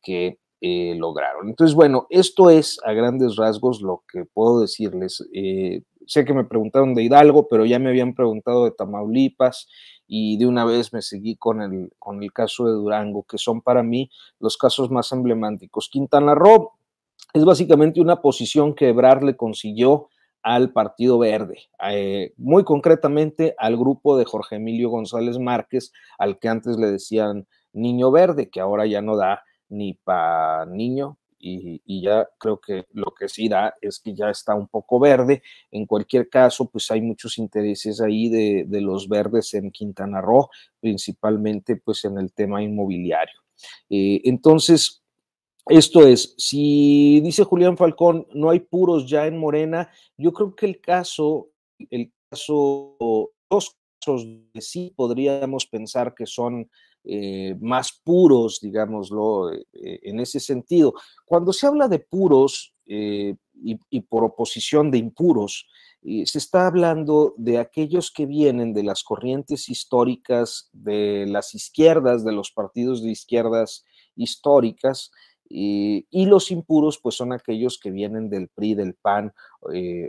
que eh, lograron. Entonces, bueno, esto es a grandes rasgos lo que puedo decirles. Eh, sé que me preguntaron de Hidalgo, pero ya me habían preguntado de Tamaulipas y de una vez me seguí con el, con el caso de Durango, que son para mí los casos más emblemáticos. Quintana Roo es básicamente una posición que Ebrard le consiguió al Partido Verde, eh, muy concretamente al grupo de Jorge Emilio González Márquez, al que antes le decían Niño Verde, que ahora ya no da ni para niño, y, ya creo que lo que sí da es que ya está un poco verde. En cualquier caso, pues hay muchos intereses ahí de, los verdes en Quintana Roo, principalmente pues en el tema inmobiliario. Eh, entonces, esto es, si dice Julián Falcón, no hay puros ya en Morena, yo creo que el caso, el caso dos de sí podríamos pensar que son eh, más puros, digámoslo, eh, eh, en ese sentido. Cuando se habla de puros y, por oposición de impuros, se está hablando de aquellos que vienen de las corrientes históricas, de las izquierdas, de los partidos de izquierdas históricas, y, los impuros, pues son aquellos que vienen del PRI, del PAN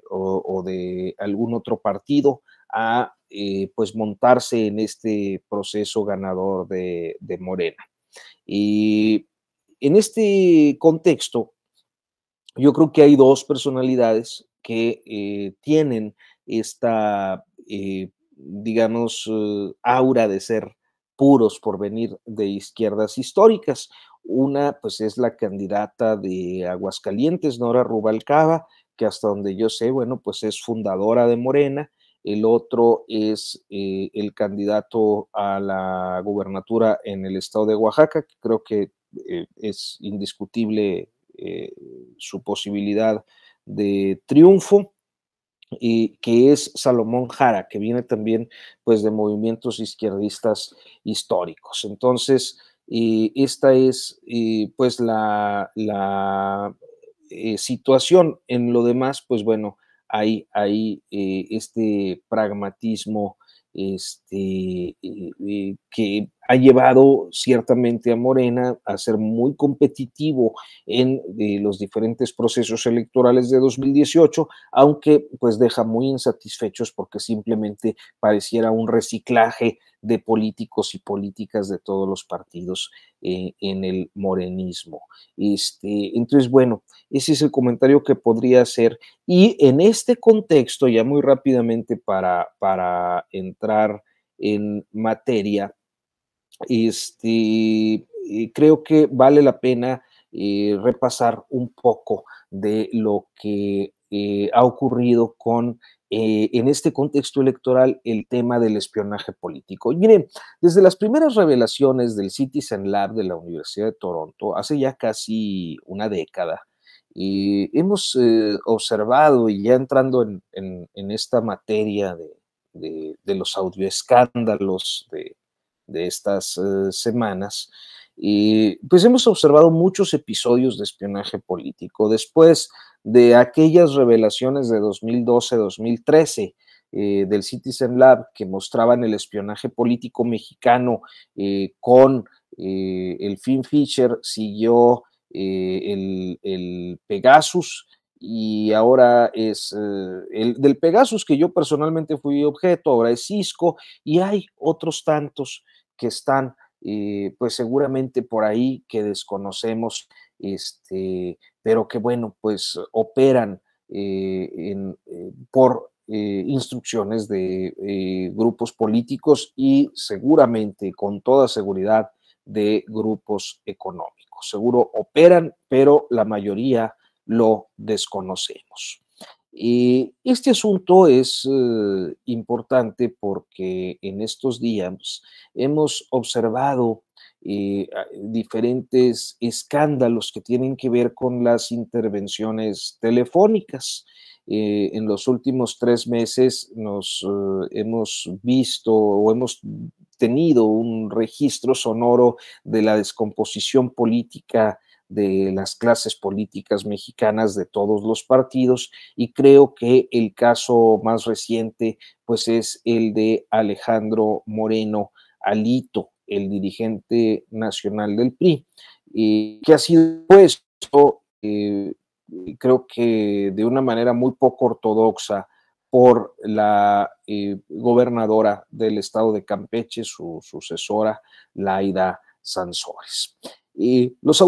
o, de algún otro partido a eh, pues montarse en este proceso ganador de, Morena. Y en este contexto, yo creo que hay dos personalidades que eh, tienen esta, eh, digamos, aura de ser puros por venir de izquierdas históricas. Una, pues, es la candidata de Aguascalientes, Nora Rubalcaba, que hasta donde yo sé, bueno, pues es fundadora de Morena, el otro es eh, el candidato a la gubernatura en el estado de Oaxaca, que creo que eh, es indiscutible eh, su posibilidad de triunfo. Y que es Salomón Jara, que viene también pues de movimientos izquierdistas históricos. Entonces, esta es pues la, la situación. En lo demás, pues bueno, hay, hay eh, este pragmatismo este, eh, eh, que ha llevado ciertamente a Morena a ser muy competitivo en eh, los diferentes procesos electorales de 2018, aunque pues deja muy insatisfechos porque simplemente pareciera un reciclaje de políticos y políticas de todos los partidos eh, en el morenismo. Este, entonces, bueno, ese es el comentario que podría hacer. Y en este contexto, ya muy rápidamente para, para entrar en materia, este, creo que vale la pena eh, repasar un poco de lo que eh, ha ocurrido con, eh, en este contexto electoral, el tema del espionaje político. miren, desde las primeras revelaciones del Citizen Lab de la Universidad de Toronto, hace ya casi una década, hemos observado, y ya entrando en, esta materia de, de los audioescándalos, de, de estas eh, semanas, y pues hemos observado muchos episodios de espionaje político después de aquellas revelaciones de 2012-2013. Eh, del Citizen Lab que mostraban el espionaje político mexicano eh, con el Finn Fisher, siguió el, Pegasus, y ahora es el del Pegasus que yo personalmente fui objeto, ahora es Cisco y hay otros tantos que están eh, pues seguramente por ahí que desconocemos, este, pero que bueno, pues operan eh, eh, por instrucciones de grupos políticos y seguramente, con toda seguridad, de grupos económicos. Seguro operan, pero la mayoría lo desconocemos. Y este asunto es eh, importante porque en estos días hemos observado eh, diferentes escándalos que tienen que ver con las intervenciones telefónicas. Eh, en los últimos tres meses nos hemos visto o hemos tenido un registro sonoro de la descomposición política de las clases políticas mexicanas de todos los partidos y creo que el caso más reciente pues es el de Alejandro Moreno Alito, el dirigente nacional del PRI, que ha sido puesto, eh, creo que de una manera muy poco ortodoxa por la eh, gobernadora del estado de Campeche, su sucesora, Laida Sansores. Y los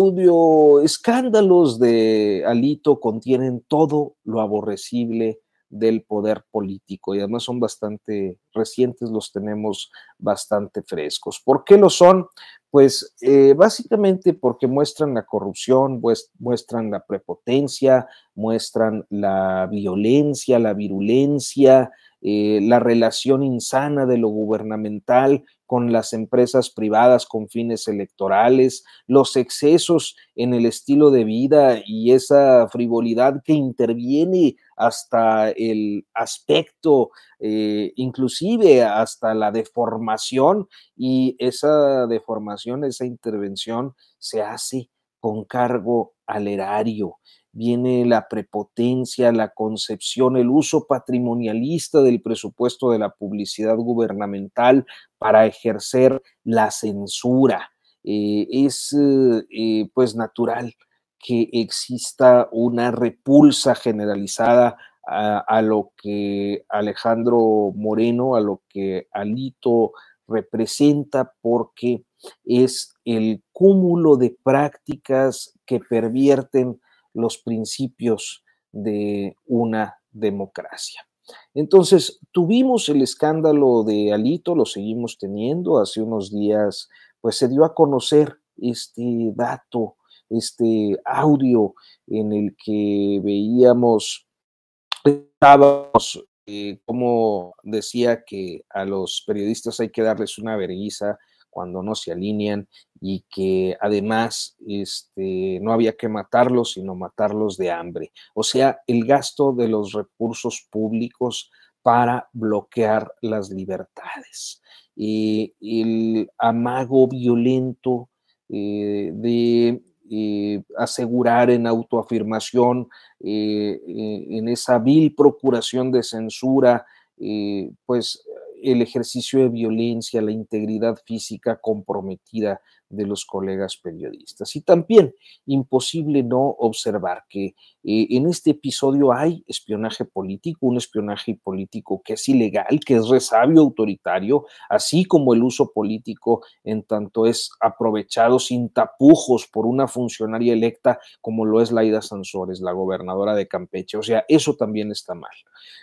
escándalos de Alito contienen todo lo aborrecible del poder político y además son bastante recientes, los tenemos bastante frescos. ¿Por qué lo son? Pues eh, básicamente porque muestran la corrupción, pues, muestran la prepotencia, muestran la violencia, la virulencia, eh, la relación insana de lo gubernamental con las empresas privadas con fines electorales, los excesos en el estilo de vida y esa frivolidad que interviene hasta el aspecto, eh, inclusive hasta la deformación, y esa deformación, esa intervención se hace con cargo al erario. Viene la prepotencia, la concepción, el uso patrimonialista del presupuesto de la publicidad gubernamental para ejercer la censura. Eh, es eh, eh, pues natural que exista una repulsa generalizada a, a, lo que Alejandro Moreno, a lo que Alito representa, porque es el cúmulo de prácticas que pervierten los principios de una democracia. Entonces, tuvimos el escándalo de Alito, lo seguimos teniendo, hace unos días, pues se dio a conocer este dato, este audio en el que veíamos, estábamos, eh, como decía que a los periodistas hay que darles una vergüenza cuando no se alinean y que además este, no había que matarlos, sino matarlos de hambre. O sea, el gasto de los recursos públicos para bloquear las libertades. el amago violento eh, de eh, asegurar en autoafirmación, eh, en esa vil procuración de censura, pues el ejercicio de violencia, la integridad física comprometida, de los colegas periodistas. Y también imposible no observar que eh, en este episodio hay espionaje político, un espionaje político que es ilegal, que es resabio autoritario, así como el uso político en tanto es aprovechado sin tapujos por una funcionaria electa como lo es Laida Sansores, la gobernadora de Campeche. O sea, eso también está mal.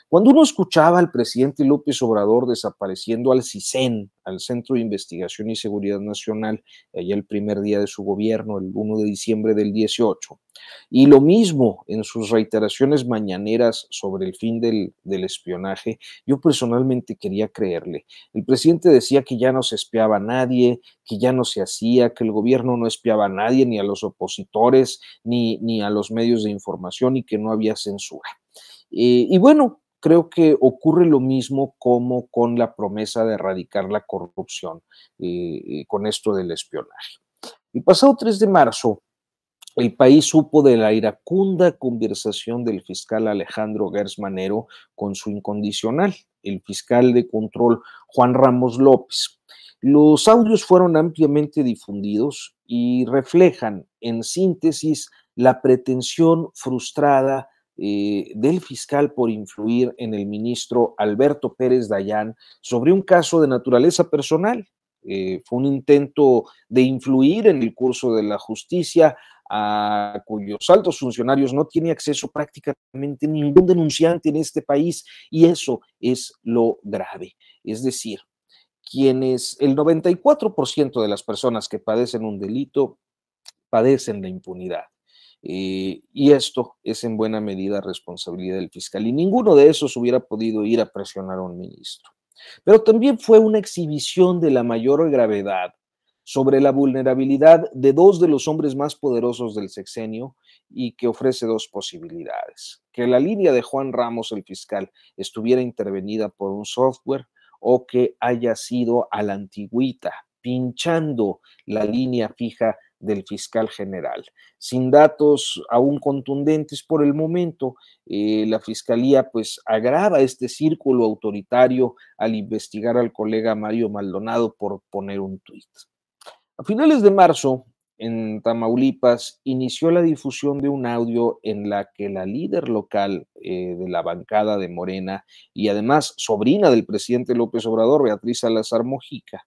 Cuando uno escuchaba al presidente López Obrador desapareciendo al CISEN, al Centro de Investigación y Seguridad Nacional, allá el primer día de su gobierno, el 1 de diciembre del 18. Y lo mismo en sus reiteraciones mañaneras sobre el fin del, espionaje, yo personalmente quería creerle. El presidente decía que ya no se espiaba a nadie, que ya no se hacía, que el gobierno no espiaba a nadie, ni a los opositores, ni, ni a los medios de información y que no había censura. Eh, y bueno, creo que ocurre lo mismo como con la promesa de erradicar la corrupción eh, eh, con esto del espionaje. El pasado 3 de marzo, el país supo de la iracunda conversación del fiscal Alejandro Gersmanero con su incondicional, el fiscal de control Juan Ramos López. Los audios fueron ampliamente difundidos y reflejan, en síntesis, la pretensión frustrada eh, del fiscal por influir en el ministro Alberto Pérez Dayán sobre un caso de naturaleza personal. Eh, fue un intento de influir en el curso de la justicia a cuyos altos funcionarios no tiene acceso prácticamente ningún denunciante en este país y eso es lo grave. Es decir, quienes el 94% de las personas que padecen un delito padecen la impunidad y esto es en buena medida responsabilidad del fiscal. Y ninguno de esos hubiera podido ir a presionar a un ministro. Pero también fue una exhibición de la mayor gravedad sobre la vulnerabilidad de dos de los hombres más poderosos del sexenio y que ofrece dos posibilidades. Que la línea de Juan Ramos, el fiscal, estuviera intervenida por un software o que haya sido a la antigüita, pinchando la línea fija del fiscal general. Sin datos aún contundentes por el momento, eh, la fiscalía pues agrava este círculo autoritario al investigar al colega Mario Maldonado por poner un tuit. A finales de marzo, en Tamaulipas, inició la difusión de un audio en la que la líder local eh, de la bancada de Morena y además sobrina del presidente López Obrador, Beatriz Salazar Mojica,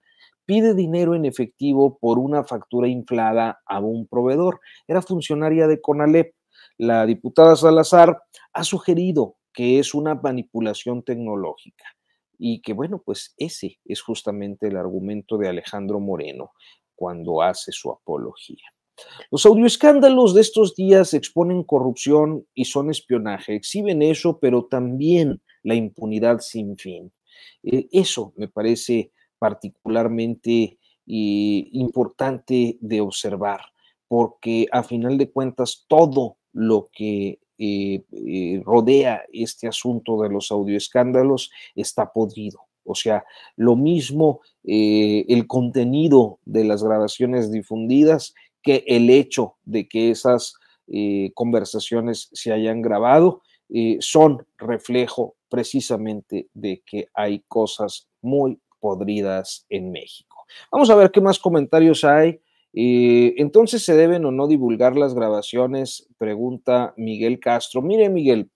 pide dinero en efectivo por una factura inflada a un proveedor. Era funcionaria de CONALEP. La diputada Salazar ha sugerido que es una manipulación tecnológica y que bueno, pues ese es justamente el argumento de Alejandro Moreno cuando hace su apología. Los audioescándalos de estos días exponen corrupción y son espionaje, exhiben eso, pero también la impunidad sin fin. Eh, eso me parece particularmente eh, importante de observar, porque a final de cuentas todo lo que eh, eh, rodea este asunto de los audioescándalos está podrido. O sea, lo mismo el contenido de las grabaciones difundidas que el hecho de que esas conversaciones se hayan grabado son reflejo precisamente de que hay cosas muy, podridas en México. Vamos a ver qué más comentarios hay. Eh, entonces, ¿se deben o no divulgar las grabaciones? Pregunta Miguel Castro. Mire, Miguel,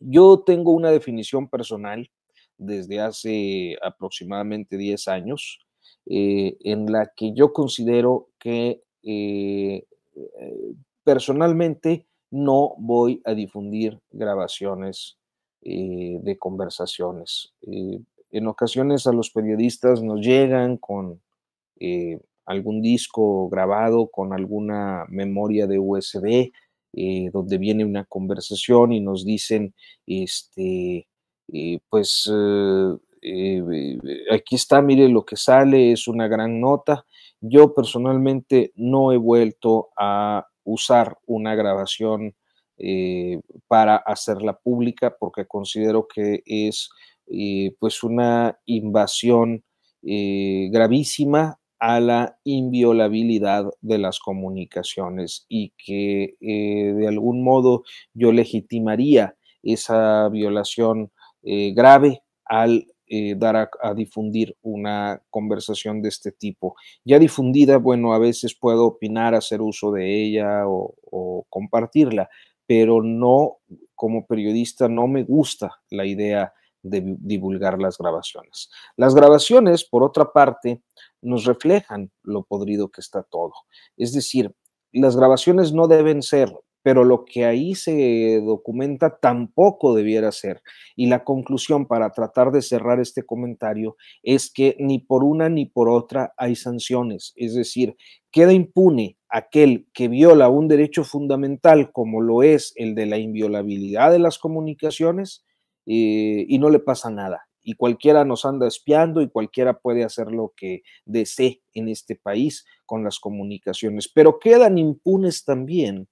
yo tengo una definición personal desde hace aproximadamente 10 años eh, en la que yo considero que eh, personalmente no voy a difundir grabaciones de conversaciones. En ocasiones a los periodistas nos llegan con eh, algún disco grabado, con alguna memoria de USB, eh, donde viene una conversación y nos dicen, este, eh, pues aquí está, mire lo que sale, es una gran nota. Yo personalmente no he vuelto a usar una grabación para hacerla pública porque considero que es eh, pues una invasión eh, gravísima a la inviolabilidad de las comunicaciones y que eh, de algún modo yo legitimaría esa violación grave al dar a, difundir una conversación de este tipo. Ya difundida, bueno, a veces puedo opinar, hacer uso de ella o, o compartirla, pero no, como periodista, no me gusta la idea de divulgar las grabaciones. Las grabaciones, por otra parte, nos reflejan lo podrido que está todo. Es decir, las grabaciones no deben ser, pero lo que ahí se documenta tampoco debiera ser. Y la conclusión para tratar de cerrar este comentario es que ni por una ni por otra hay sanciones. Es decir, queda impune aquel que viola un derecho fundamental como lo es el de la inviolabilidad de las comunicaciones eh, y no le pasa nada. Y cualquiera nos anda espiando y cualquiera puede hacer lo que desee en este país con las comunicaciones. Pero quedan impunes también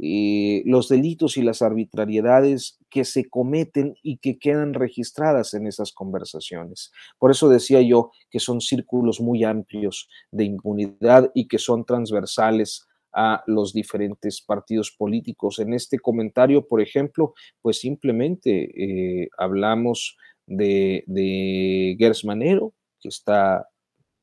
eh, los delitos y las arbitrariedades que se cometen y que quedan registradas en esas conversaciones. Por eso decía yo que son círculos muy amplios de impunidad y que son transversales a los diferentes partidos políticos. En este comentario, por ejemplo, pues simplemente eh, hablamos de, de Gers Manero, que está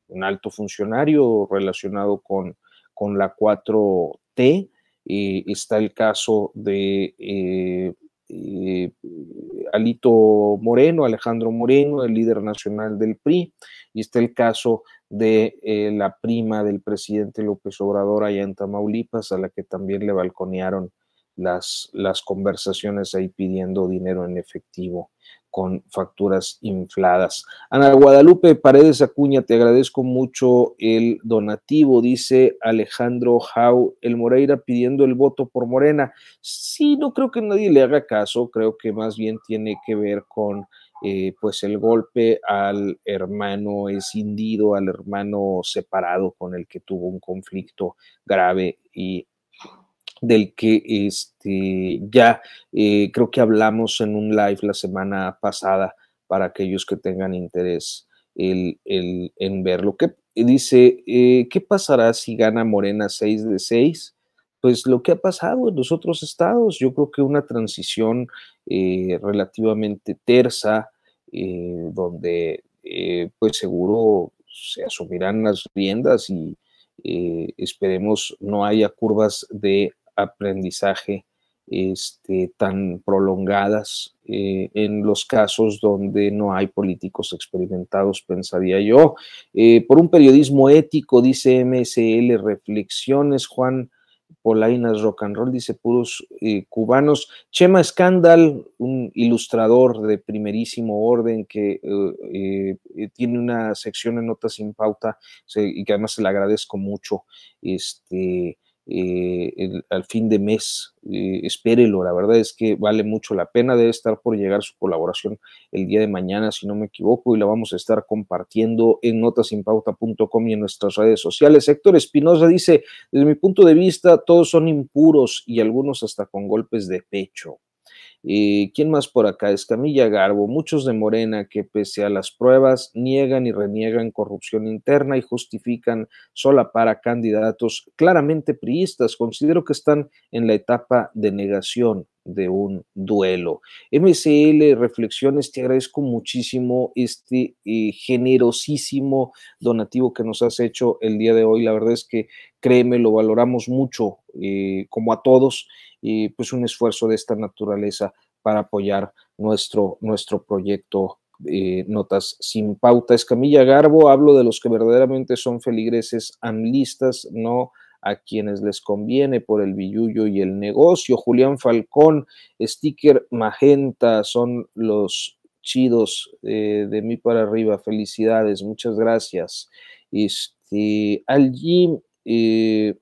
un alto funcionario relacionado con, con la 4T. y está el caso de eh, eh, Alito Moreno, Alejandro Moreno, el líder nacional del PRI, y está el caso de eh, la prima del presidente López Obrador allá en Tamaulipas, a la que también le balconearon las, las conversaciones ahí pidiendo dinero en efectivo con facturas infladas. Ana Guadalupe Paredes Acuña, te agradezco mucho el donativo, dice Alejandro Jau, el Moreira pidiendo el voto por Morena. Sí, no creo que nadie le haga caso, creo que más bien tiene que ver con eh, pues el golpe al hermano escindido, al hermano separado con el que tuvo un conflicto grave y del que este, ya eh, creo que hablamos en un live la semana pasada para aquellos que tengan interés el, el, en verlo. dice, eh, ¿qué pasará si gana Morena 6 de 6? Pues lo que ha pasado en los otros estados, yo creo que una transición relativamente tersa, eh, donde eh, pues seguro se asumirán las riendas y eh, esperemos no haya curvas de aprendizaje este, tan prolongadas en los casos donde no hay políticos experimentados, pensaría yo. por un periodismo ético, dice MSL Reflexiones, Juan Polainas Rock and Roll, dice puros eh, cubanos. Chema Scandal, un ilustrador de primerísimo orden que eh, eh, tiene una sección en Notas sin pauta y que además se le agradezco mucho. Este, eh, al fin de mes. Eh, espérelo, la verdad es que vale mucho la pena. Debe estar por llegar su colaboración el día de mañana, si no me equivoco, y la vamos a estar compartiendo en notasimpauta.com y en nuestras redes sociales. Héctor Espinosa dice: Desde mi punto de vista, todos son impuros y algunos hasta con golpes de pecho. Eh, ¿Quién más por acá? Es Camilla Garbo, muchos de Morena que pese a las pruebas niegan y reniegan corrupción interna y justifican sola para candidatos claramente priistas. Considero que están en la etapa de negación de un duelo. MCL Reflexiones, te agradezco muchísimo este eh, generosísimo donativo que nos has hecho el día de hoy. La verdad es que créeme, lo valoramos mucho, eh, como a todos, y pues un esfuerzo de esta naturaleza para apoyar nuestro, nuestro proyecto eh, Notas sin pauta. Camilla Garbo, hablo de los que verdaderamente son feligreses amlistas, no a quienes les conviene por el billullo y el negocio. Julián Falcón, sticker magenta, son los chidos eh, de mí para arriba. Felicidades, muchas gracias. Este, eh,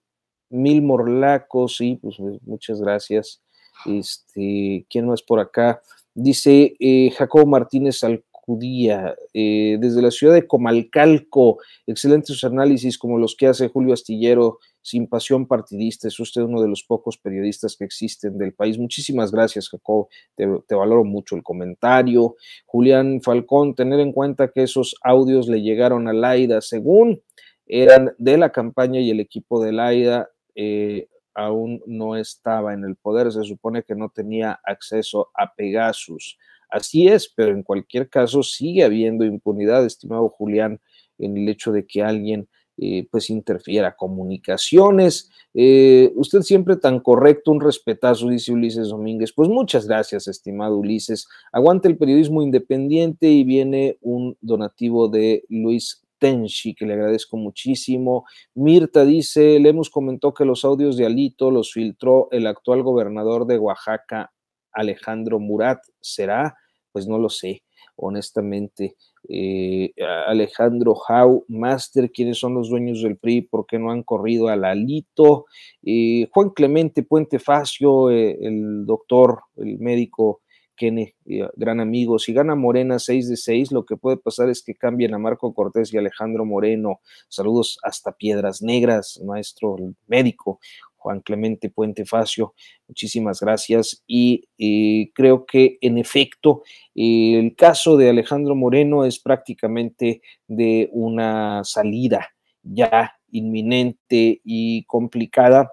Mil Morlacos, sí, pues eh, muchas gracias. Este, ¿quién más por acá? Dice eh, Jacobo Martínez Alcudía, eh, desde la ciudad de Comalcalco, excelentes análisis como los que hace Julio Astillero, sin pasión partidista, es usted uno de los pocos periodistas que existen del país. Muchísimas gracias, Jacobo, te, te valoro mucho el comentario. Julián Falcón, tener en cuenta que esos audios le llegaron a Laida, según eran de la campaña y el equipo de Laida, eh, aún no estaba en el poder, se supone que no tenía acceso a Pegasus. Así es, pero en cualquier caso sigue habiendo impunidad, estimado Julián, en el hecho de que alguien eh, pues interfiera comunicaciones. Eh, usted siempre tan correcto, un respetazo, dice Ulises Domínguez. Pues muchas gracias, estimado Ulises. Aguante el periodismo independiente y viene un donativo de Luis Tenchi, que le agradezco muchísimo. Mirta dice, hemos comentó que los audios de Alito los filtró el actual gobernador de Oaxaca, Alejandro Murat. ¿Será? Pues no lo sé, honestamente. Eh, Alejandro Hau, Master, quiénes son los dueños del PRI, por qué no han corrido al Alito, eh, Juan Clemente Puente Facio, eh, el doctor, el médico Ah, gran amigo. Si gana Morena 6 de 6, lo que puede pasar es que cambien a Marco Cortés y Alejandro Moreno. Saludos hasta Piedras Negras, maestro médico. Juan Clemente Puente Facio, muchísimas gracias. y creo que en efecto el caso de Alejandro Moreno es prácticamente de una salida ya inminente y complicada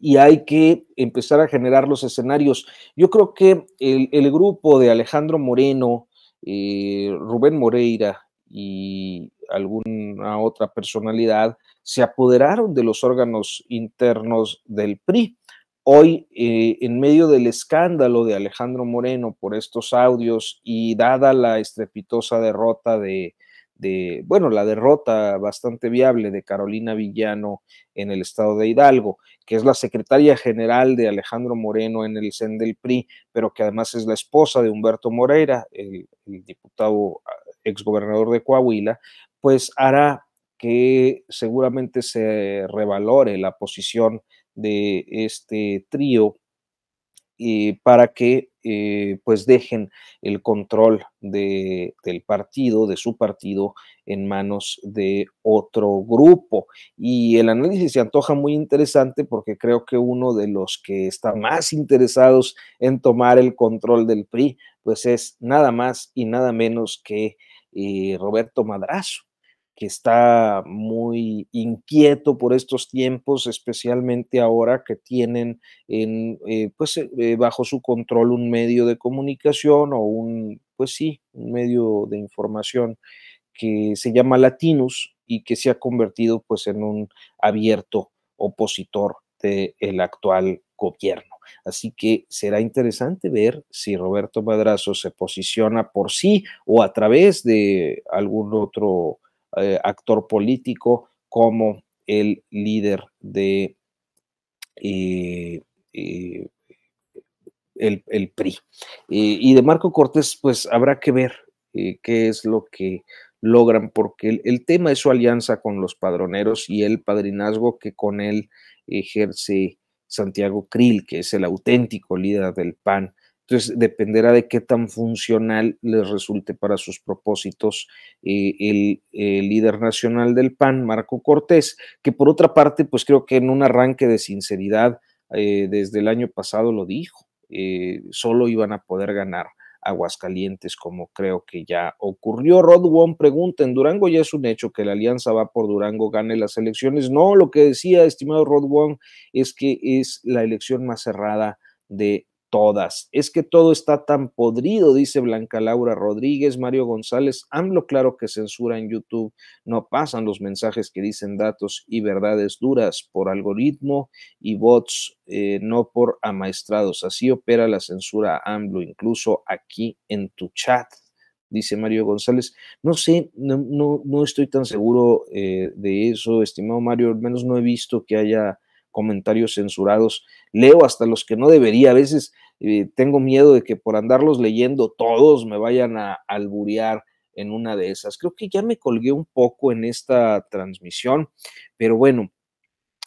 y hay que empezar a generar los escenarios. Yo creo que el, grupo de Alejandro Moreno, eh, Rubén Moreira y alguna otra personalidad se apoderaron de los órganos internos del PRI. Hoy, eh, en medio del escándalo de Alejandro Moreno por estos audios y dada la estrepitosa derrota de, de, bueno, la derrota bastante viable de Carolina Villano en el estado de Hidalgo, que es la secretaria general de Alejandro Moreno en el CEN del PRI, pero que además es la esposa de Humberto Moreira, el, el diputado ah, exgobernador de Coahuila, pues hará que seguramente se revalore la posición de este trío para que eh, pues dejen el control de, del partido, de su partido, en manos de otro grupo. Y el análisis se antoja muy interesante porque creo que uno de los que está más interesados en tomar el control del PRI, pues es nada más y nada menos que eh, Roberto Madrazo que está muy inquieto por estos tiempos, especialmente ahora que tienen eh, pues, eh, eh, bajo su control un medio de comunicación o un, pues sí, un medio de información que se llama Latinus y que se ha convertido pues en un abierto opositor del actual gobierno. Así que será interesante ver si Roberto Madrazo se posiciona por sí o a través de algún otro eh, actor político como el líder de eh, eh, el, PRI. y de Marco Cortés, pues habrá que ver qué es lo que logran, porque el, el, tema es su alianza con los padroneros y el padrinazgo que con él ejerce Santiago Krill, que es el auténtico líder del PAN entonces, dependerá de qué tan funcional les resulte para sus propósitos eh, el, líder nacional del PAN, Marco Cortés, que por otra parte, pues creo que en un arranque de sinceridad, eh, desde el año pasado lo dijo, eh, solo iban a poder ganar Aguascalientes, como creo que ya ocurrió. Rod Wong pregunta, ¿en Durango ya es un hecho que la alianza va por Durango, gane las elecciones? No, lo que decía, estimado Rod Wong, es que es la elección más cerrada de todas. Es que todo está tan podrido, dice Blanca Laura Rodríguez, Mario González, AMLO claro que censura en YouTube, no pasan los mensajes que dicen datos y verdades duras por algoritmo y bots, eh, no por amaestrados. Así opera la censura AMLO, incluso aquí en tu chat. Dice Mario González, no sé, no, estoy tan seguro eh, de eso, estimado Mario, al menos no he visto que haya comentarios censurados leo hasta los que no debería, a veces eh, tengo miedo de que por andarlos leyendo todos me vayan a alburear en una de esas. Creo que ya me colgué un poco en esta transmisión, pero bueno,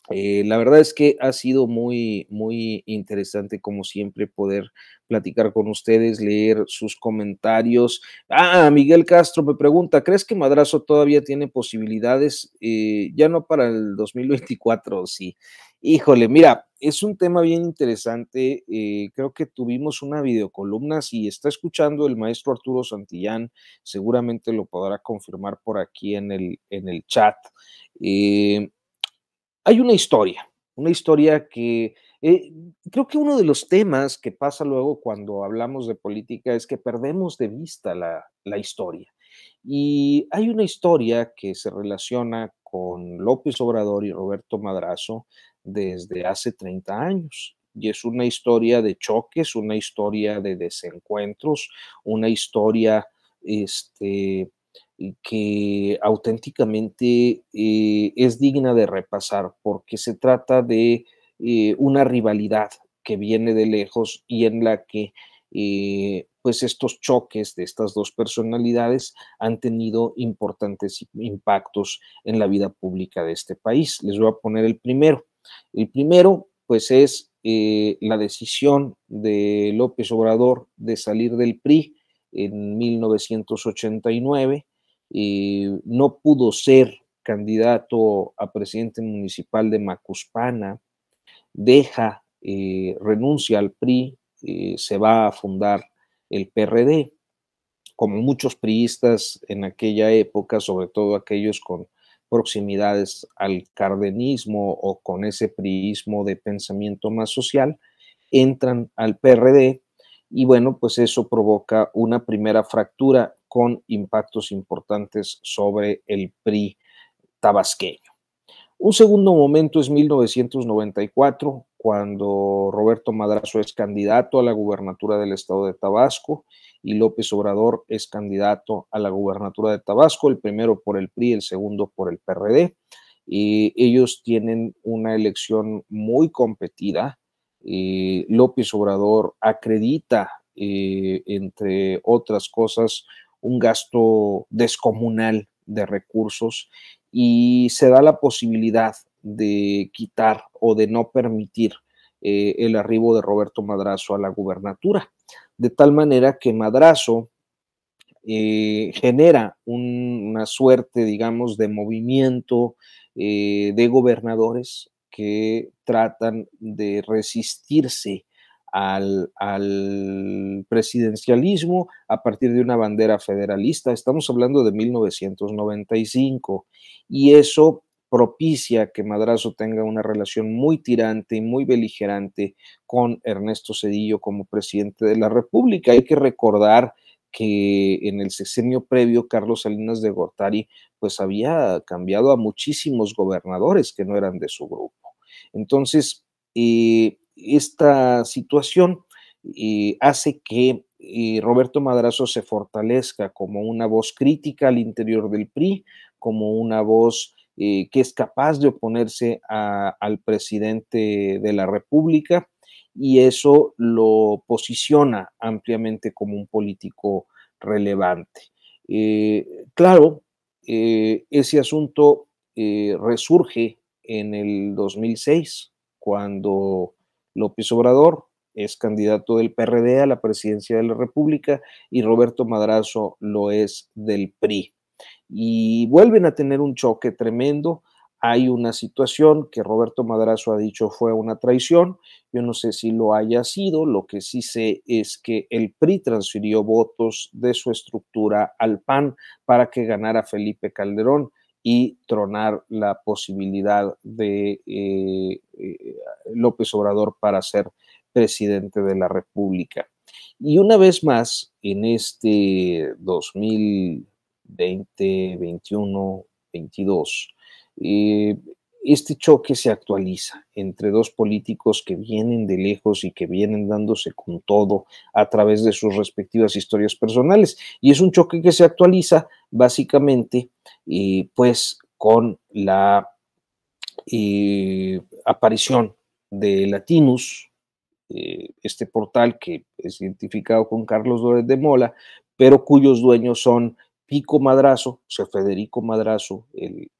eh, la verdad es que ha sido muy, muy interesante, como siempre, poder platicar con ustedes, leer sus comentarios. Ah, Miguel Castro me pregunta, ¿crees que Madrazo todavía tiene posibilidades? Eh, ya no para el 2024, sí. Híjole, mira, es un tema bien interesante. Eh, creo que tuvimos una videocolumna. Si está escuchando el maestro Arturo Santillán, seguramente lo podrá confirmar por aquí en el, en el chat. Eh, hay una historia, una historia que eh, creo que uno de los temas que pasa luego cuando hablamos de política es que perdemos de vista la, la historia. Y hay una historia que se relaciona con López Obrador y Roberto Madrazo desde hace 30 años. Y es una historia de choques, una historia de desencuentros, una historia este, que auténticamente eh, es digna de repasar porque se trata de eh, una rivalidad que viene de lejos y en la que eh, pues estos choques de estas dos personalidades han tenido importantes impactos en la vida pública de este país. Les voy a poner el primero. El primero, pues es eh, la decisión de López Obrador de salir del PRI en 1989. no pudo ser candidato a presidente municipal de Macuspana, deja, eh, renuncia al PRI, eh, se va a fundar el PRD, como muchos priistas en aquella época, sobre todo aquellos con proximidades al cardenismo o con ese priismo de pensamiento más social, entran al PRD y bueno, pues eso provoca una primera fractura con impactos importantes sobre el PRI tabasqueño. Un segundo momento es 1994, cuando Roberto Madrazo es candidato a la gubernatura del estado de Tabasco y López Obrador es candidato a la gubernatura de Tabasco, el primero por el PRI, el segundo por el PRD. ellos tienen una elección muy competida. López Obrador acredita, eh, entre otras cosas, un gasto descomunal de recursos y se da la posibilidad de quitar o de no permitir eh, el arribo de Roberto Madrazo a la gubernatura de tal manera que Madrazo eh, genera una suerte, digamos, de movimiento eh, de gobernadores que tratan de resistirse al, al, presidencialismo a partir de una bandera federalista. Estamos hablando de 1995 y eso propicia que Madrazo tenga una relación muy tirante y muy beligerante con Ernesto Cedillo como presidente de la República. Hay que recordar que en el sexenio previo Carlos Salinas de Gortari pues había cambiado a muchísimos gobernadores que no eran de su grupo. Entonces, eh, esta situación eh, hace que eh, Roberto Madrazo se fortalezca como una voz crítica al interior del PRI, como una voz eh, que es capaz de oponerse al presidente de la República y eso lo posiciona ampliamente como un político relevante. Eh, claro, eh, ese asunto resurge en el 2006, cuando López Obrador es candidato del PRD a la presidencia de la República y Roberto Madrazo lo es del PRI y vuelven a tener un choque tremendo. Hay una situación que Roberto Madrazo ha dicho fue una traición. Yo no sé si lo haya sido. Lo que sí sé es que el PRI transfirió votos de su estructura al PAN para que ganara Felipe Calderón y tronar la posibilidad de eh, eh, López Obrador para ser presidente de la República. Y una vez más, en este 2000 20, 21, 22. este choque se actualiza entre dos políticos que vienen de lejos y que vienen dándose con todo a través de sus respectivas historias personales. Y es un choque que se actualiza básicamente eh, pues con la eh, aparición de Latinus, eh, este portal que es identificado con Carlos Dórez de Mola, pero cuyos dueños son Pico Madrazo, o sea, Federico Madrazo, el,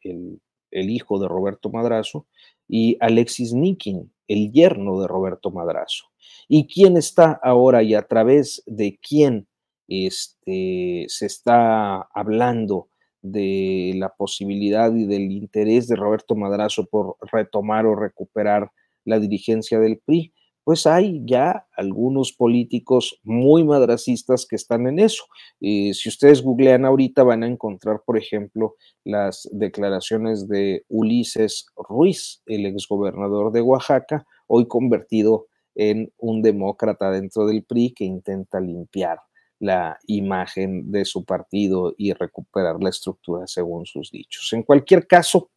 hijo de Roberto Madrazo, y Alexis Nikin, el yerno de Roberto Madrazo. ¿Y quién está ahora y a través de quién este, se está hablando de la posibilidad y del interés de Roberto Madrazo por retomar o recuperar la dirigencia del PRI? pues hay ya algunos políticos muy madracistas que están en eso. y si ustedes googlean ahorita van a encontrar, por ejemplo, las declaraciones de Ulises Ruiz, el exgobernador de Oaxaca, hoy convertido en un demócrata dentro del PRI que intenta limpiar la imagen de su partido y recuperar la estructura según sus dichos. En cualquier caso,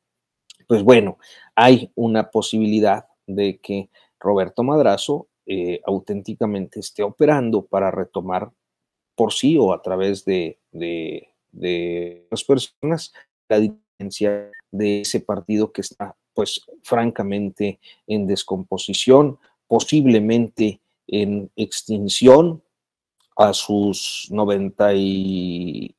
pues bueno, hay una posibilidad de que Roberto Madrazo eh, auténticamente esté operando para retomar por sí o a través de, de las personas la diferencia de ese partido que está pues francamente en descomposición, posiblemente en extinción a sus 94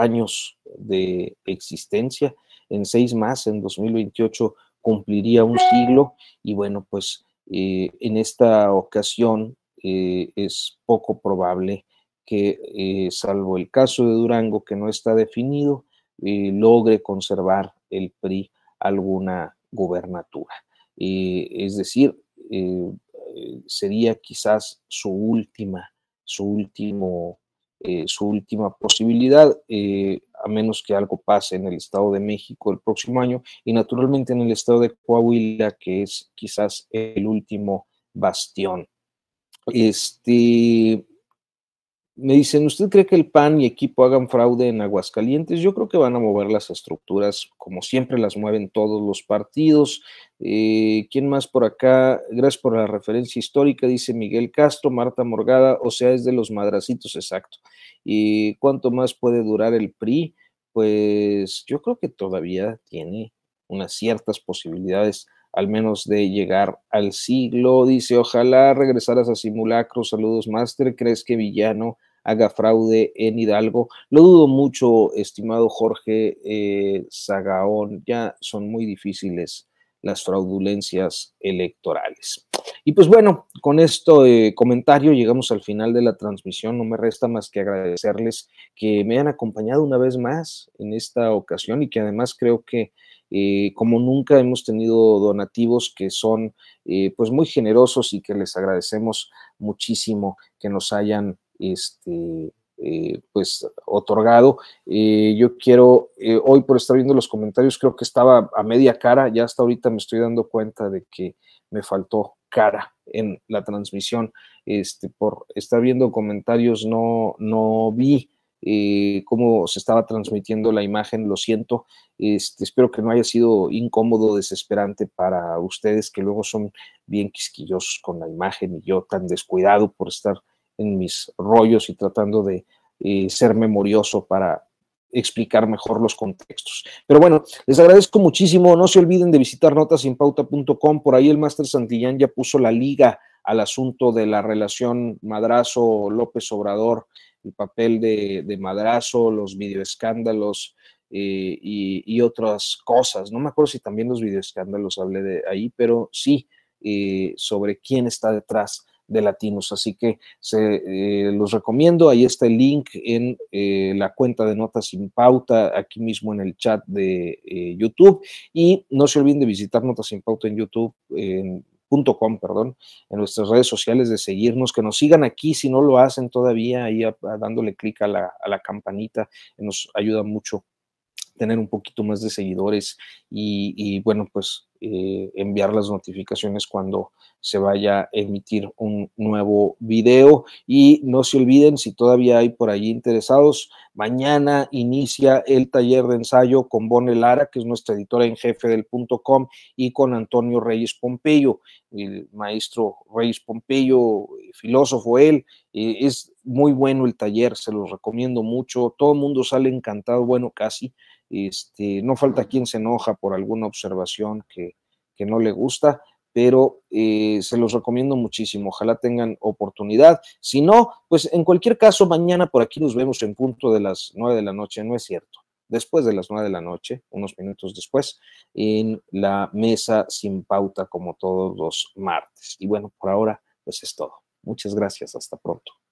años de existencia. En seis más, en 2028, cumpliría un siglo y bueno, pues eh, en esta ocasión eh, es poco probable que, eh, salvo el caso de Durango, que no está definido, logre conservar el PRI alguna gubernatura. es decir, sería quizás su última, su último, su última posibilidad a menos que algo pase en el Estado de México el próximo año y naturalmente en el Estado de Coahuila, que es quizás el último bastión. Este, me dicen, ¿usted cree que el PAN y equipo hagan fraude en Aguascalientes? Yo creo que van a mover las estructuras, como siempre las mueven todos los partidos. Eh, ¿Quién más por acá? Gracias por la referencia histórica, dice Miguel Castro, Marta Morgada, o sea, es de los madracitos, exacto. ¿Y cuánto más puede durar el PRI? Pues yo creo que todavía tiene unas ciertas posibilidades al menos de llegar al siglo. Dice, ojalá regresaras a simulacro. Saludos, Master. ¿Crees que Villano haga fraude en Hidalgo. Lo dudo mucho, estimado Jorge eh, Sagaón, ya son muy difíciles las fraudulencias electorales. Y pues bueno, con esto eh, comentario llegamos al final de la transmisión. No me resta más que agradecerles que me han acompañado una vez más en esta ocasión y que además creo que eh, como nunca hemos tenido donativos que son pues muy generosos y que les agradecemos muchísimo que nos hayan este, eh, pues otorgado. Eh, yo quiero, eh, hoy por estar viendo los comentarios, creo que estaba a media cara, ya hasta ahorita me estoy dando cuenta de que me faltó cara en la transmisión. Este, por estar viendo comentarios, no, no vi. cómo se estaba transmitiendo la imagen, lo siento, este, espero que no haya sido incómodo, desesperante para ustedes que luego son bien quisquillosos con la imagen y yo tan descuidado por estar en mis rollos y tratando de eh, ser memorioso para explicar mejor los contextos. Pero bueno, les agradezco muchísimo. No se olviden de visitar notasinpauta.com. Por ahí el máster Santillán ya puso la liga al asunto de la relación Madrazo-López Obrador, el papel de, Madrazo, los videoescándalos eh, y, otras cosas. No me acuerdo si también los videoescándalos hablé de ahí, pero sí, eh, sobre quién está detrás de latinos. Así que se, eh, los recomiendo. Ahí está el link en eh, la cuenta de Notas sin Pauta, aquí mismo en el chat de eh, YouTube. Y no se olviden de visitar Notas sin Pauta en YouTube. En, perdón, en nuestras redes sociales de seguirnos, que nos sigan aquí si no lo hacen todavía, ahí dándole clic a la, campanita, nos ayuda mucho tener un poquito más de seguidores y bueno, pues eh, enviar las notificaciones cuando se vaya a emitir un nuevo video. Y no se olviden, si todavía hay por allí interesados, mañana inicia el taller de ensayo con Bone Lara, que es nuestra editora en jefe del punto y con Antonio Reyes Pompeyo, el maestro Reyes Pompeyo, eh, filósofo él. Eh, es muy bueno el taller, se los recomiendo mucho. Todo el mundo sale encantado, bueno, casi. Este, no falta quien se enoja por alguna observación que que no le gusta, pero eh, se los recomiendo muchísimo. Ojalá tengan oportunidad. Si no, pues en cualquier caso, mañana por aquí nos vemos en punto de las nueve de la noche, no es cierto. Después de las nueve de la noche, unos minutos después, en la mesa sin pauta como todos los martes. Y bueno, por ahora, pues es todo. Muchas gracias, hasta pronto.